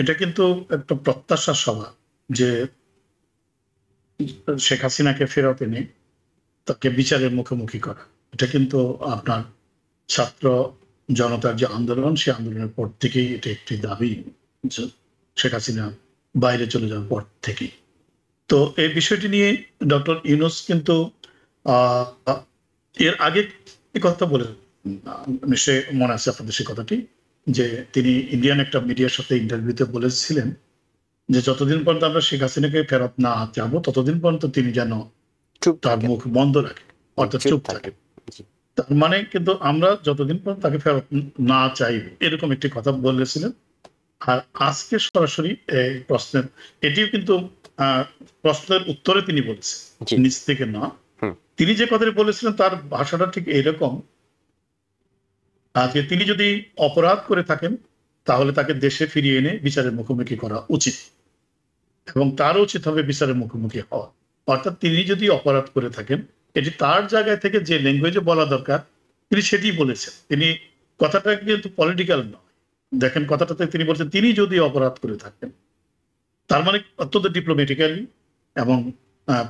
C: এটা কিন্তু একটা প্রত্যাশা সভা যে শেখ হাসিনাকে ফেরত এনে তাকে বিচারের মুখোমুখি করা এটা কিন্তু আপনার ছাত্র জনতার যে আন্দোলন সে আন্দোলনের পর থেকেই এটা একটি দাবি শেখ বাইরে চলে যাওয়ার পর থেকে তো এই বিষয়টি নিয়ে ডক্টর ইউনুস কিন্তু এর আগে কথা বলে নিশ্চয়ই মানে মনে আছে আপনাদের সে কথাটি যে তিনি ইন্ডিয়ান একটা মিডিয়ার সাথে ইন্টারভিউতে বলেছিলেন যে যতদিন পর্যন্ত আমরা শেখ হাসিনাকে ফেরত না যাবো ততদিন পর্যন্ত তিনি যেন তার মুখ বন্ধ রাখে অর্থাৎ চুপ থাকে তার মানে কিন্তু আমরা যতদিন পর তাকে ফেরত না চাইব এরকম একটি কথা বলেছিলেন আর আজকে সরাসরি প্রশ্নের এটিও কিন্তু প্রশ্নের উত্তরে তিনি বলেছেন নিজ থেকে না তিনি যে কথাটি বলেছিলেন তার ভাষাটা ঠিক এরকম আজকে তিনি যদি অপরাধ করে থাকেন তাহলে তাকে দেশে ফিরিয়ে এনে বিচারের মুখোমুখি করা উচিত এবং তার উচিত হবে বিচারের মুখোমুখি হওয়া অর্থাৎ তিনি যদি অপরাধ করে থাকেন এটি তার জায়গায় থেকে যে ল্যাঙ্গুয়েজে বলা দরকার তিনি সেটি বলেছেন তিনি কথাটা কিন্তু পলিটিক্যাল নয় দেখেন কথাটাতে তিনি বলছেন তিনি যদি অপরাধ করে থাকেন তার মানে অত্যন্ত ডিপ্লোমেটিক্যালি এবং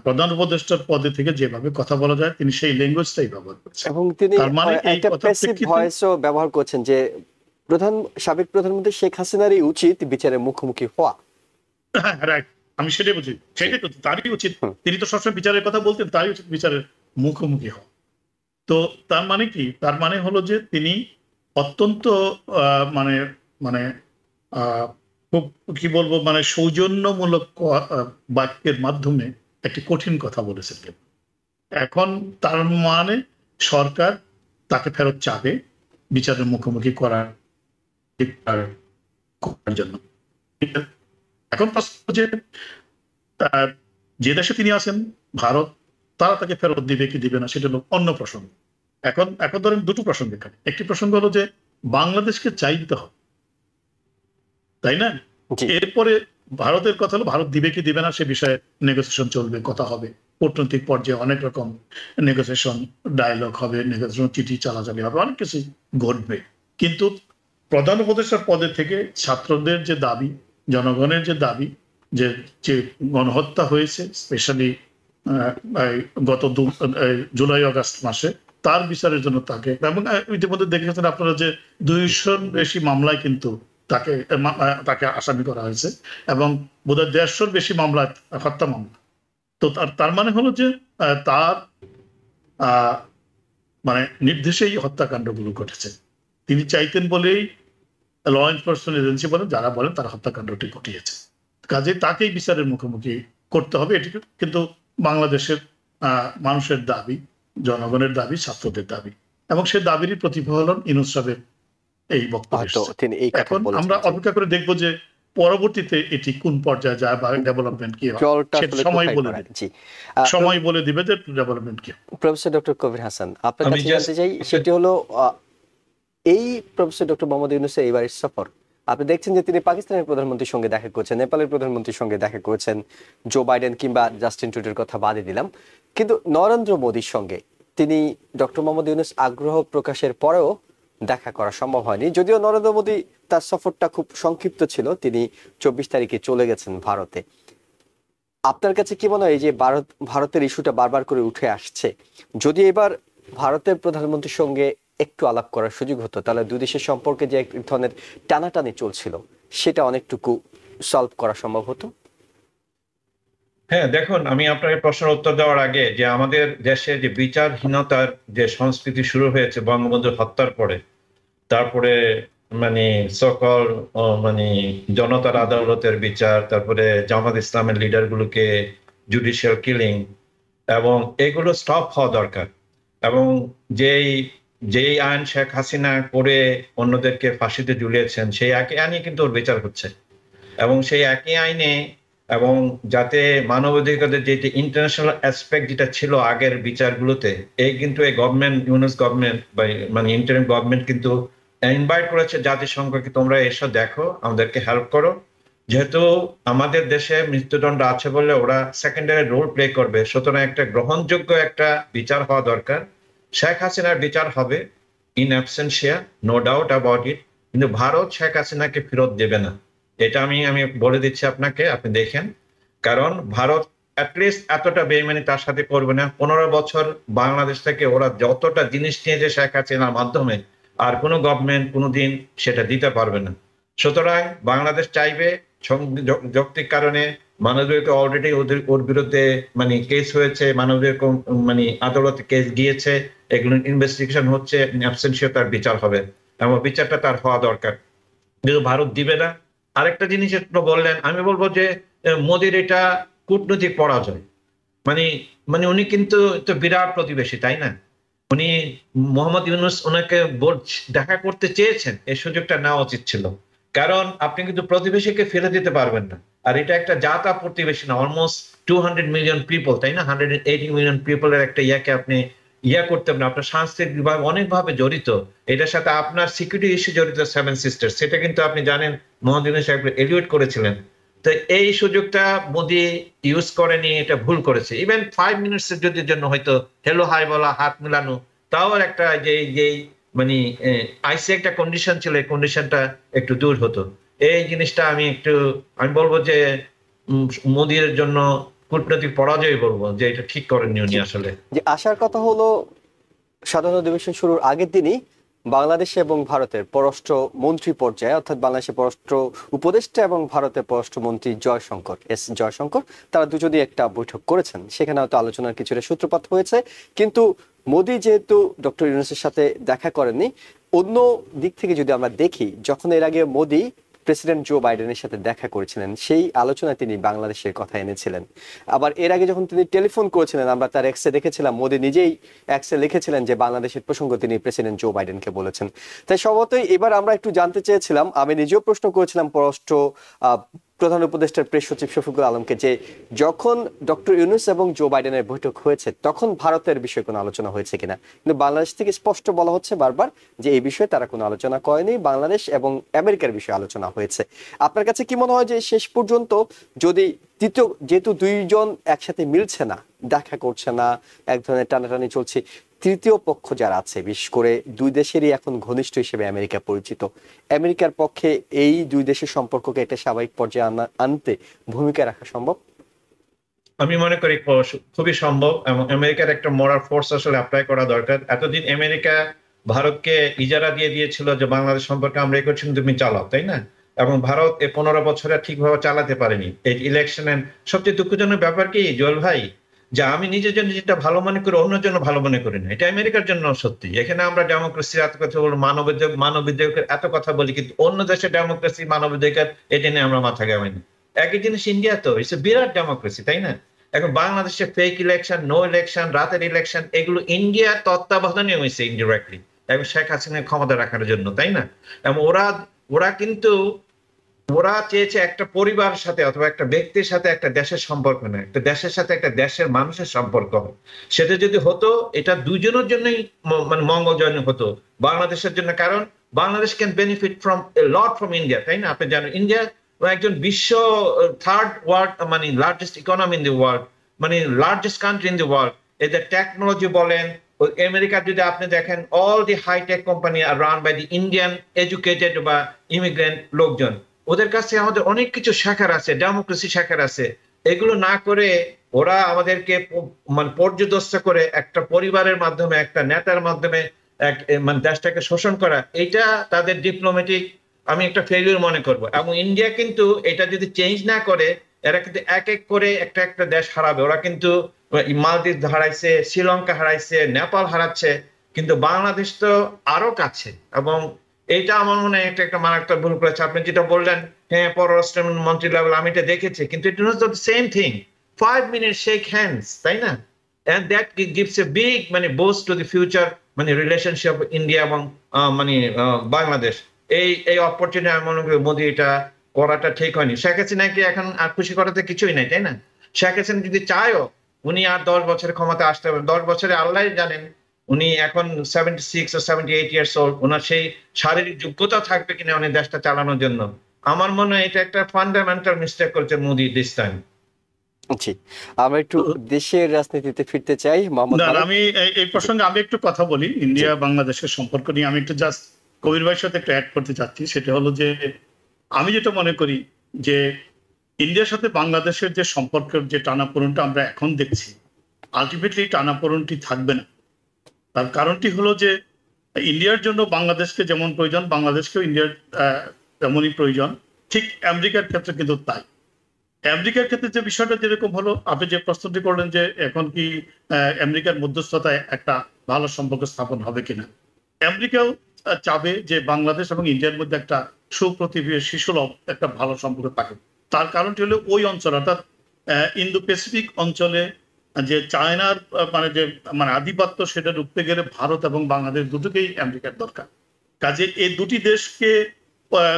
C: প্রধান উপদেষ্টার পদে থেকে যেভাবে কথা বলা যায় তিনি সেই ল্যাঙ্গুয়েজটাই ব্যবহার করছেন এবং তিনি মানে একটা প্যাসিভ
A: ব্যবহার করছেন যে প্রধান সাবেক প্রধানমন্ত্রী শেখ হাসিনারই উচিত বিচারের মুখোমুখি হওয়া
C: রাইট আমি সেটাই বুঝি সেটাই তো তারই উচিত তিনি তো সবসময় বিচারের কথা বলতেন তারই উচিত বিচারের মুখোমুখি হওয়া তো তার মানে কি তার মানে হলো যে তিনি অত্যন্ত মানে মানে খুব কি বলবো মানে সৌজন্যমূলক বাক্যের মাধ্যমে একটি কঠিন কথা বলেছিলেন এখন তার মানে সরকার তাকে ফেরত চাবে বিচারের মুখোমুখি করার জন্য এখন প্রশ্ন যে যে দেশে তিনি আছেন ভারত তারা তাকে ফেরত দিবে কি দিবে না সেটা হলো অন্য প্রসঙ্গ এখন এখন ধরেন দুটো প্রসঙ্গ এখানে একটি প্রসঙ্গ হলো যে বাংলাদেশকে চাই দিতে হবে তাই না এরপরে ভারতের কথা হলো ভারত দিবে কি দিবে না সে বিষয়ে নেগোসিয়েশন চলবে কথা হবে কূটনৈতিক পর্যায়ে অনেক রকম নেগোসিয়েশন ডায়লগ হবে নেগোসিয়েশন চিঠি চালাচালি হবে অনেক কিছু ঘটবে কিন্তু প্রধান উপদেষ্টার পদে থেকে ছাত্রদের যে দাবি জনগণের যে দাবি যে যে গণহত্যা হয়েছে স্পেশালি গত দু জুলাই অগাস্ট মাসে তার বিচারের জন্য তাকে এবং ইতিমধ্যে দেখেছেন আপনারা যে দুইশোর বেশি মামলায় কিন্তু তাকে তাকে আসামি করা হয়েছে এবং বোধহয় দেড়শোর বেশি মামলা হত্যা মামলা তো তার মানে হলো যে তার মানে নির্দেশেই হত্যাকাণ্ডগুলো ঘটেছে তিনি চাইতেন বলেই ল এনফোর্সমেন্ট এজেন্সি বলেন যারা বলেন তারা হত্যাকাণ্ডটি ঘটিয়েছে কাজে তাকেই বিচারের মুখোমুখি করতে হবে এটি কিন্তু বাংলাদেশের মানুষের দাবি জনগণের দাবি ছাত্রদের দাবি এবং সে দাবিরই প্রতিফলন ইনুসবের এই বক্তব্য এখন আমরা অপেক্ষা করে দেখব যে পরবর্তীতে এটি কোন পর্যায়ে যায় বা ডেভেলপমেন্ট কি হবে সময় বলে
A: সময় বলে দিবে
C: যে ডেভেলপমেন্ট
A: কি প্রফেসর ডক্টর কবির হাসান আপনার কাছে জানতে চাই সেটি হলো এই প্রফেসর ডক্টর মোহাম্মদ ইউনুসের এইবার সফর আপনি দেখছেন যে তিনি পাকিস্তানের প্রধানমন্ত্রীর সঙ্গে দেখা করছেন নেপালের প্রধানমন্ত্রীর সঙ্গে দেখা করেছেন জো বাইডেন কিংবা জাস্টিন টুডের কথা বাদে দিলাম কিন্তু নরেন্দ্র মোদীর সঙ্গে তিনি ডক্টর মোহাম্মদ ইউনুস আগ্রহ প্রকাশের পরেও দেখা করা সম্ভব হয়নি যদিও নরেন্দ্র মোদী তার সফরটা খুব সংক্ষিপ্ত ছিল তিনি চব্বিশ তারিখে চলে গেছেন ভারতে আপনার কাছে কি মনে হয় যে ভারত ভারতের ইস্যুটা বারবার করে উঠে আসছে যদি এবার ভারতের প্রধানমন্ত্রীর সঙ্গে একটু আলাপ করার সুযোগ হতো তাহলে দুই দেশের সম্পর্কে যে এক ধরনের টানাটানি চলছিল সেটা অনেকটুকু সলভ করা সম্ভব হতো
B: হ্যাঁ দেখুন আমি আপনাকে প্রশ্নের উত্তর দেওয়ার আগে যে আমাদের দেশে যে বিচারহীনতার যে সংস্কৃতি শুরু হয়েছে বঙ্গবন্ধু হত্যার পরে তারপরে মানে সকল মানে জনতার আদালতের বিচার তারপরে জামাত ইসলামের লিডারগুলোকে জুডিশিয়াল কিলিং এবং এগুলো স্টপ হওয়া দরকার এবং যেই যেই আইন শেখ হাসিনা করে অন্যদেরকে ফাঁসিতে ঝুলিয়েছেন সেই একই আইনে কিন্তু ওর বিচার হচ্ছে এবং সেই একই আইনে এবং যাতে মানবাধিকারের যে ইন্টারন্যাশনাল অ্যাসপেক্ট যেটা ছিল আগের বিচারগুলোতে এই কিন্তু এই গভর্নমেন্ট ইউনিস গভর্নমেন্ট বা মানে ইন্টারিম গভর্নমেন্ট কিন্তু ইনভাইট করেছে জাতিসংঘকে তোমরা এসব দেখো আমাদেরকে হেল্প করো যেহেতু আমাদের দেশে মৃত্যুদণ্ড আছে বলে ওরা সেকেন্ডারি রোল প্লে করবে সুতরাং একটা গ্রহণযোগ্য একটা বিচার হওয়া দরকার শেখ হাসিনার বিচার হবে in absentia no doubt about it কিন্তু ভারত শেখ হাসিনাকে ফেরত দেবে না এটা আমি আমি বলে দিচ্ছি আপনাকে আপনি দেখেন কারণ ভারত অ্যাটলিস্ট এতটা বেইমানি তার সাথে করবে না পনেরো বছর বাংলাদেশ থেকে ওরা যতটা জিনিস নিয়েছে শেখ হাসিনার মাধ্যমে আর কোনো গভর্নমেন্ট কোনো দিন সেটা দিতে পারবে না সুতরাং বাংলাদেশ চাইবে যৌক্তিক কারণে মানবীয়কে অলরেডি ওদের ওর বিরুদ্ধে মানে কেস হয়েছে মানবীয় মানে আদালতে কেস গিয়েছে এগুলো ইনভেস্টিগেশন হচ্ছে অ্যাবসেন্সিও তার বিচার হবে এবং বিচারটা তার হওয়া দরকার কিন্তু ভারত দিবে না আরেকটা জিনিস একটু বললেন আমি বলবো যে মোদির এটা কূটনৈতিক পরাজয় মানে মানে উনি কিন্তু তো বিরাট প্রতিবেশী তাই না উনি মোহাম্মদ ইউনুস ওনাকে দেখা করতে চেয়েছেন এই সুযোগটা নেওয়া উচিত ছিল কারণ আপনি কিন্তু প্রতিবেশীকে ফেলে দিতে পারবেন না আর এটা একটা যাতা প্রতিবেশী না almost two hundred million people তাই না হান্ড্রেড এইটি মিলিয়ন পিপলের একটা ইয়াকে আপনি ইয়া করতে পারেন আপনার সাংস্কৃতিক বিভাগ অনেকভাবে জড়িত এটার সাথে আপনার সিকিউরিটি ইস্যু জড়িত সেভেন সিস্টার সেটা কিন্তু আপনি জানেন মহাদিন সাহেব এলিউট করেছিলেন তো এই সুযোগটা মোদি ইউজ করেনি এটা ভুল করেছে ইভেন ফাইভ মিনিটস যদি জন্য হয়তো হেলো হাই বলা হাত মিলানো তাও একটা যে যেই মানে আইসি একটা কন্ডিশন ছিল এই কন্ডিশনটা একটু দূর হতো এই জিনিসটা আমি একটু আমি বলবো যে মোদির জন্য কূটনৈতিক পরাজয় বলবো যে এটা ঠিক করেননি উনি আসলে
A: যে আসার কথা হলো সাধারণ অধিবেশন শুরুর আগের দিনই বাংলাদেশ এবং ভারতের পররাষ্ট্র মন্ত্রী পর্যায়ে অর্থাৎ বাংলাদেশের পররাষ্ট্র উপদেষ্টা এবং ভারতের পররাষ্ট্র মন্ত্রী জয়শঙ্কর এস জয়শঙ্কর তারা দুজনই একটা বৈঠক করেছেন সেখানে হয়তো আলোচনার কিছুটা সূত্রপাত হয়েছে কিন্তু মোদি যেহেতু ডক্টর ইউনুসের সাথে দেখা করেননি অন্য দিক থেকে যদি আমরা দেখি যখন এর আগে মোদি প্রেসিডেন্ট জো বাইডেনের সাথে দেখা করেছিলেন সেই আলোচনায় তিনি বাংলাদেশের কথা এনেছিলেন আবার এর আগে যখন তিনি টেলিফোন করেছিলেন আমরা তার এক্সে দেখেছিলাম মোদী নিজেই এক্সে লিখেছিলেন যে বাংলাদেশের প্রসঙ্গ তিনি প্রেসিডেন্ট জো বাইডেনকে বলেছেন তাই সবতই এবার আমরা একটু জানতে চেয়েছিলাম আমি নিজেও প্রশ্ন করেছিলাম পররাষ্ট্র প্রধান উপদেষ্টার প্রেস সচিব শফিকুল আলমকে যে যখন ডক্টর ইউনুস এবং জো বাইডেনের বৈঠক হয়েছে তখন ভারতের বিষয়ে কোনো আলোচনা হয়েছে কিনা কিন্তু বাংলাদেশ থেকে স্পষ্ট বলা হচ্ছে বারবার যে এই বিষয়ে তারা কোনো আলোচনা করেনি বাংলাদেশ এবং আমেরিকার বিষয়ে আলোচনা হয়েছে আপনার কাছে কি মনে হয় যে শেষ পর্যন্ত যদি তৃতীয় যেহেতু দুইজন একসাথে মিলছে না দেখা করছে না এক ধরনের টানাটানি চলছে তৃতীয় পক্ষ যারা আছে বিশেষ করে দুই দেশেরই এখন ঘনিষ্ঠ হিসেবে আমেরিকা পরিচিত আমেরিকার পক্ষে এই দুই দেশের সম্পর্ককে একটা স্বাভাবিক পর্যায়ে আনতে ভূমিকা রাখা সম্ভব
B: আমি মনে করি খুবই সম্ভব এবং আমেরিকার একটা মরার ফোর্স আসলে অ্যাপ্লাই করা দরকার এতদিন আমেরিকা ভারতকে ইজারা দিয়ে দিয়েছিল যে বাংলাদেশ সম্পর্কে আমরা এ করছি তুমি চালাও তাই না এবং ভারত এ পনেরো বছরে ঠিকভাবে চালাতে পারেনি এই ইলেকশনের সবচেয়ে দুঃখজনক ব্যাপার কি জল ভাই যা আমি নিজের জন্য যেটা ভালো মনে করি অন্য জন্য ভালো মনে করি না এটা আমেরিকার জন্য সত্যি এখানে আমরা ডেমোক্রেসি এত কথা বলবো মানবাধিক মানবাধিকার এত কথা বলি কিন্তু অন্য দেশের ডেমোক্রেসি মানবাধিকার এটা নিয়ে আমরা মাথা ঘামাই না একই জিনিস ইন্ডিয়া তো ইটস বিরাট ডেমোক্রেসি তাই না এখন বাংলাদেশে ফেক ইলেকশন নো ইলেকশন রাতের ইলেকশন এগুলো ইন্ডিয়ার তত্ত্বাবধানে হয়েছে ইনডিরেক্টলি এবং শেখ হাসিনা ক্ষমতা রাখার জন্য তাই না এবং ওরা ওরা কিন্তু ওরা চেয়েছে একটা পরিবারের সাথে অথবা একটা ব্যক্তির সাথে একটা দেশের সম্পর্ক না একটা দেশের সাথে একটা দেশের মানুষের সম্পর্ক হয় সেটা যদি হতো এটা দুজনের জন্যই মানে মঙ্গলজনক হতো বাংলাদেশের জন্য কারণ Bangladesh can benefit from lot from India তাই না আপনি জানেন ইন্ডিয়া একজন বিশ্ব থার্ড ওয়ার্ল্ড মানে largest economy in the world মানে largest country in the world এদের টেকনোলজি বলেন আমেরিকার যদি আপনি দেখেন all the high tech company are run by the Indian educated বা ইমিগ্রেন্ট লোকজন ওদের কাছে আমাদের অনেক কিছু শেখার আছে ডেমোক্রেসি শেখার আছে এগুলো না করে ওরা আমাদেরকে মানে পর্যদস্ত করে একটা পরিবারের মাধ্যমে একটা নেতার মাধ্যমে এক মানে দেশটাকে শোষণ করা এটা তাদের ডিপ্লোম্যাটিক আমি একটা ফেলিউর মনে করব এবং ইন্ডিয়া কিন্তু এটা যদি চেঞ্জ না করে এরা কিন্তু এক এক করে একটা একটা দেশ হারাবে ওরা কিন্তু মালদ্বীপ হারাইছে শ্রীলঙ্কা হারাইছে নেপাল হারাচ্ছে কিন্তু বাংলাদেশ তো আরো কাছে এবং এটা আমার মনে হয় একটা একটা মারাত্মক ভুল করেছে আপনি যেটা বললেন হ্যাঁ পররাষ্ট্র মন্ত্রী লেভেল আমি এটা দেখেছি কিন্তু it not the same thing five minute shake hands তাই না and that gives a big মানে বোস টু দি ফিউচার মানে রিলেশনশিপ ইন্ডিয়া এবং মানে বাংলাদেশ এই এই অপরচুনিটি আমি মনে করি মোদি এটা করাটা ঠিক হয়নি শেখ হাসিনাকে এখন আর খুশি করাতে কিছুই নাই তাই না শেখ হাসিনা যদি চায়ও উনি আর দশ বছরের ক্ষমতা আসতে পারেন দশ বছরে আল্লাহ জানেন উনি এখন seventy six seventy eight years old ওনার সেই শারীরিক যোগ্যতা থাকবে কিনা উনি দেশটা চালানোর জন্য আমার মনে হয় এটা একটা ফান্ডামেন্টাল মিস্টেক করছে মোদি দিস টাইম আচ্ছা,
A: আমরা একটু দেশের রাজনীতিতে ফিরতে চাই আমি
C: এই প্রসঙ্গে আমি একটু কথা বলি ইন্ডিয়া বাংলাদেশের সম্পর্ক নিয়ে আমি একটু জাস্ট কবির ভাইয়ের সাথে একটু অ্যাড করতে চাচ্ছি সেটা হলো যে আমি যেটা মনে করি যে ইন্ডিয়ার সাথে বাংলাদেশের যে সম্পর্কের যে টানাপোড়নটা আমরা এখন দেখছি আলটিমেটলি টানাপোড়নটি থাকবে না তার কারণটি হলো যে ইন্ডিয়ার জন্য বাংলাদেশকে যেমন প্রয়োজন বাংলাদেশকেও ইন্ডিয়ার তেমনই প্রয়োজন ঠিক আমেরিকার ক্ষেত্রে কিন্তু তাই আমেরিকার ক্ষেত্রে যে বিষয়টা যেরকম হলো আপনি যে প্রশ্নটি করলেন যে এখন কি আমেরিকার মধ্যস্থতায় একটা ভালো সম্পর্ক স্থাপন হবে কিনা আমেরিকাও চাবে যে বাংলাদেশ এবং ইন্ডিয়ার মধ্যে একটা সুপ্রতিভীয় শিশুলভ একটা ভালো সম্পর্ক থাকে তার কারণটি হলো ওই অঞ্চল অর্থাৎ ইন্দো প্যাসিফিক অঞ্চলে যে চায়নার মানে যে মানে আধিপত্য সেটা ঢুকতে গেলে ভারত এবং বাংলাদেশ দুটোকেই আমেরিকার দরকার কাজে এই দুটি দেশকে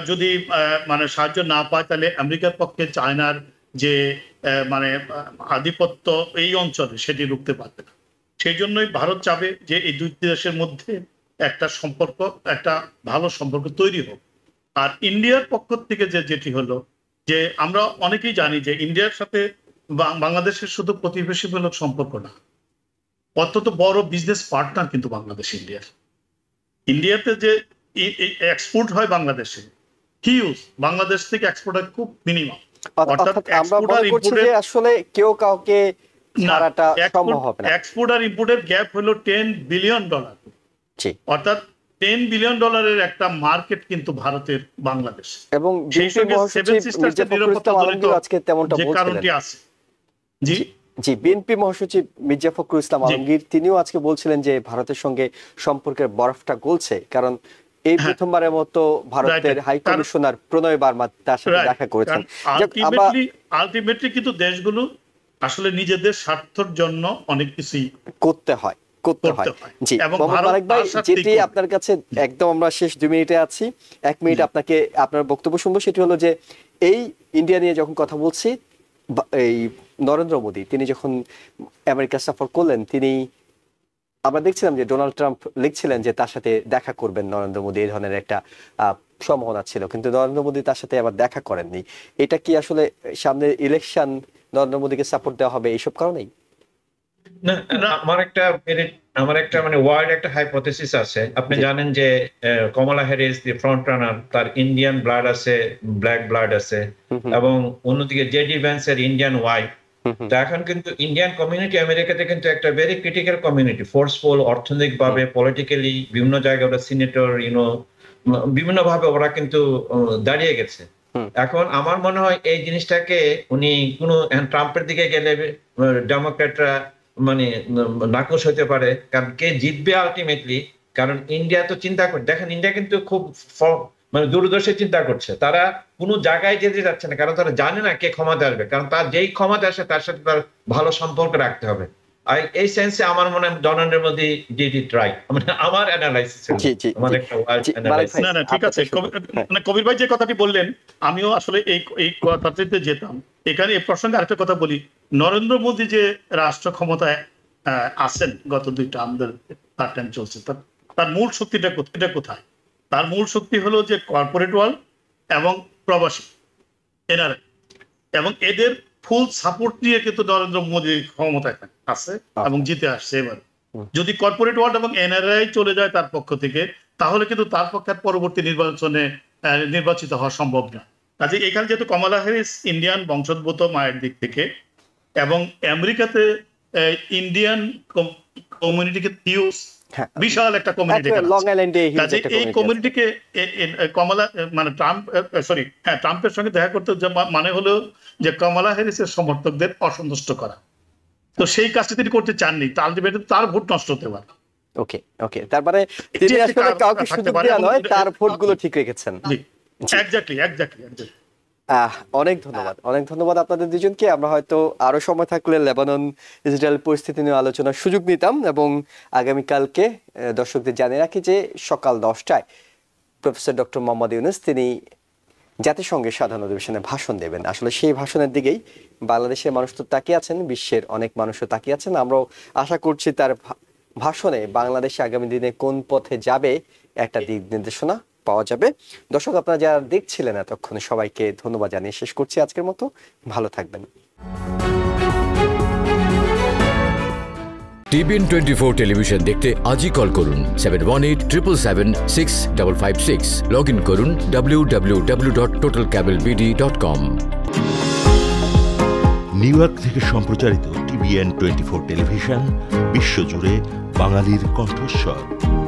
C: যদি মানে সাহায্য না পায় তাহলে আমেরিকার পক্ষে চায়নার যে মানে আধিপত্য এই অঞ্চলে সেটি রুখতে পারবে না সেই জন্যই ভারত চাবে যে এই দুই দেশের মধ্যে একটা সম্পর্ক একটা ভালো সম্পর্ক তৈরি হোক আর ইন্ডিয়ার পক্ষ থেকে যে যেটি হলো যে আমরা অনেকেই জানি যে ইন্ডিয়ার সাথে বাংলাদেশের শুধু প্রতিবেশীমূলক সম্পর্ক না অত্যন্ত বড় বিজনেস পার্টনার কিন্তু বাংলাদেশ ইন্ডিয়ার ইন্ডিয়াতে যে এক্সপোর্ট হয় বাংলাদেশে হিউজ বাংলাদেশ থেকে এক্সপোর্ট হয় খুব মিনিমাম গ্যাপ বিলিয়ন ডলার অর্থাৎ বিলিয়ন ডলারের একটা মার্কেট কিন্তু ভারতের বাংলাদেশ এবং যে কারণটি আছে
A: জি জি বিএনপি মহাসচিব মির্জা ফখরুল ইসলাম আলমগীর তিনিও আজকে বলছিলেন যে ভারতের সঙ্গে সম্পর্কের বরফটা গলছে কারণ এই হ্যাঁ। প্রথমবারের মতো ভারতের হাই কমিশনার প্রণয় বার্মা তার সাথে দেখা করেছেন
C: আলটিমেটলি কিন্তু দেশগুলো আসলে নিজেদের স্বার্থের জন্য অনেক কিছুই করতে হয়
A: আপনার কাছে একদম আমরা শেষ দুই মিনিটে আছি এক মিনিট আপনাকে আপনার বক্তব্য শুনবো সেটি হলো যে এই ইন্ডিয়া নিয়ে যখন কথা বলছি এই নরেন্দ্র মোদী তিনি যখন আমেরিকা সফর করলেন তিনি আমরা দেখছিলাম যে ডোনাল্ড ট্রাম্প লিখছিলেন যে তার সাথে দেখা করবেন নরেন্দ্র মোদী এই ধরনের একটা সম্ভাবনা ছিল কিন্তু নরেন্দ্র মোদী তার সাথে আবার দেখা করেননি এটা কি আসলে সামনে ইলেকশন নরেন্দ্র মোদীকে সাপোর্ট দেওয়া হবে এইসব কারণেই
B: না না আমার একটা আমার একটা মানে ওয়ার্ল্ড একটা হাইপোথেসিস আছে আপনি জানেন যে কমলা হ্যারিস দি ফ্রন্ট রানার তার ইন্ডিয়ান ব্লাড আছে ব্ল্যাক ব্লাড আছে এবং অন্যদিকে জেডি এর ইন্ডিয়ান ওয়াইফ এখন কিন্তু ইন্ডিয়ান কমিউনিটি আমেরিকাতে কিন্তু একটা ভেরি ক্রিটিক্যাল কমিউনিটি ফোর্সফুল অর্থনৈতিকভাবে পলিটিক্যালি বিভিন্ন জায়গায় ওরা সিনেটর ইউনো ভাবে ওরা কিন্তু দাঁড়িয়ে গেছে এখন আমার মনে হয় এই জিনিসটাকে উনি কোনো ট্রাম্পের দিকে গেলে ডেমোক্রেটরা মানে নাকচ হতে পারে কারণ কে জিতবে আলটিমেটলি কারণ ইন্ডিয়া তো চিন্তা করে দেখেন ইন্ডিয়া কিন্তু খুব মানে দূরদর্শী চিন্তা করছে তারা কোনো জায়গায় যেতে যাচ্ছে না কারণ তারা জানে না কে ক্ষমাতে আসবে কারণ তার যেই ক্ষমাতে আসে তার সাথে তার ভালো সম্পর্ক রাখতে হবে আর এই সেন্সে আমার মনে হয় মানে আমার অ্যানালাইসিস না না ঠিক আছে
C: হ্যাঁ। মানে কবির ভাই যে কথাটি বললেন আমিও আসলে এই এই কথাটিতে যেতাম এখানে এই প্রসঙ্গে আরেকটা কথা বলি নরেন্দ্র মোদী যে রাষ্ট্র ক্ষমতায় আসেন গত দুইটা আমাদের তার টাইম চলছে তার মূল শক্তিটা কোথায় তার মূল শক্তি হলো যে কর্পোরেট ওয়ার্ল্ড এবং প্রবাসী এনারা এবং এদের ফুল সাপোর্ট নিয়ে কিন্তু নরেন্দ্র মোদী ক্ষমতায় আছে এবং আচ্ছা। জিতে আসছে এবার যদি কর্পোরেট ওয়ার্ল্ড এবং এনআরআই চলে যায় তার পক্ষ থেকে তাহলে কিন্তু তার পক্ষে পরবর্তী নির্বাচনে নির্বাচিত হওয়া সম্ভব না কাজে এখানে যেহেতু কমলা হ্যারিস ইন্ডিয়ান বংশোদ্ভূত মায়ের দিক থেকে এবং আমেরিকাতে ইন্ডিয়ান কমিউনিটিকে ইউজ হ্যাঁ, বিশাল একটা কমিউনিটি কাজে এই কমিউনিটিকে কমলা মানে ট্রাম্প সরি হ্যাঁ ট্রাম্পের সঙ্গে দেখা করতে মানে হলো যে কমলা হ্যারিসের সমর্থকদের অসন্তুষ্ট করা তো সেই কাজটা তিনি করতে চাননি তার আলটিমেটলি তার ভোট নষ্ট হতে পারে ওকে ওকে
A: তারপরে তিনি আসলে কাউকে সুযোগ দেওয়া নয় তার ভোটগুলো ঠিক রেখেছেন
C: এক্স্যাক্টলি এক্স্যাক্টলি এক্স্যাক্টলি
A: অনেক ধন্যবাদ অনেক ধন্যবাদ আপনাদের দুজনকে আমরা হয়তো আরও সময় থাকলে লেবানন ইসরায়েল পরিস্থিতি নিয়ে আলোচনার সুযোগ নিতাম এবং আগামীকালকে দর্শকদের জানিয়ে রাখি যে সকাল দশটায় প্রফেসর ডক্টর মোহাম্মদ ইউনুস তিনি জাতিসংঘের সাধারণ অধিবেশনে ভাষণ দেবেন আসলে সেই ভাষণের দিকেই বাংলাদেশের মানুষ তো তাকিয়ে আছেন বিশ্বের অনেক মানুষও তাকিয়ে আছেন আমরাও আশা করছি তার ভাষণে বাংলাদেশ আগামী দিনে কোন পথে যাবে একটা দিক নির্দেশনা পাওয়া যাবে দর্শক আপনারা যারা দেখছিলেন এতক্ষণ সবাইকে ধন্যবাদ জানিয়ে শেষ করছি আজকের মতো ভালো থাকবেন টিভিএন টোয়েন্টি ফোর টেলিভিশন দেখতে আজই কল করুন seven one eight triple seven six double five six log in করুন W W W dot
C: total cable BD dot com New York থেকে সম্প্রচারিত টিভিএন টোয়েন্টি ফোর টেলিভিশন বিশ্বজুড়ে বাঙালির কণ্ঠস্বর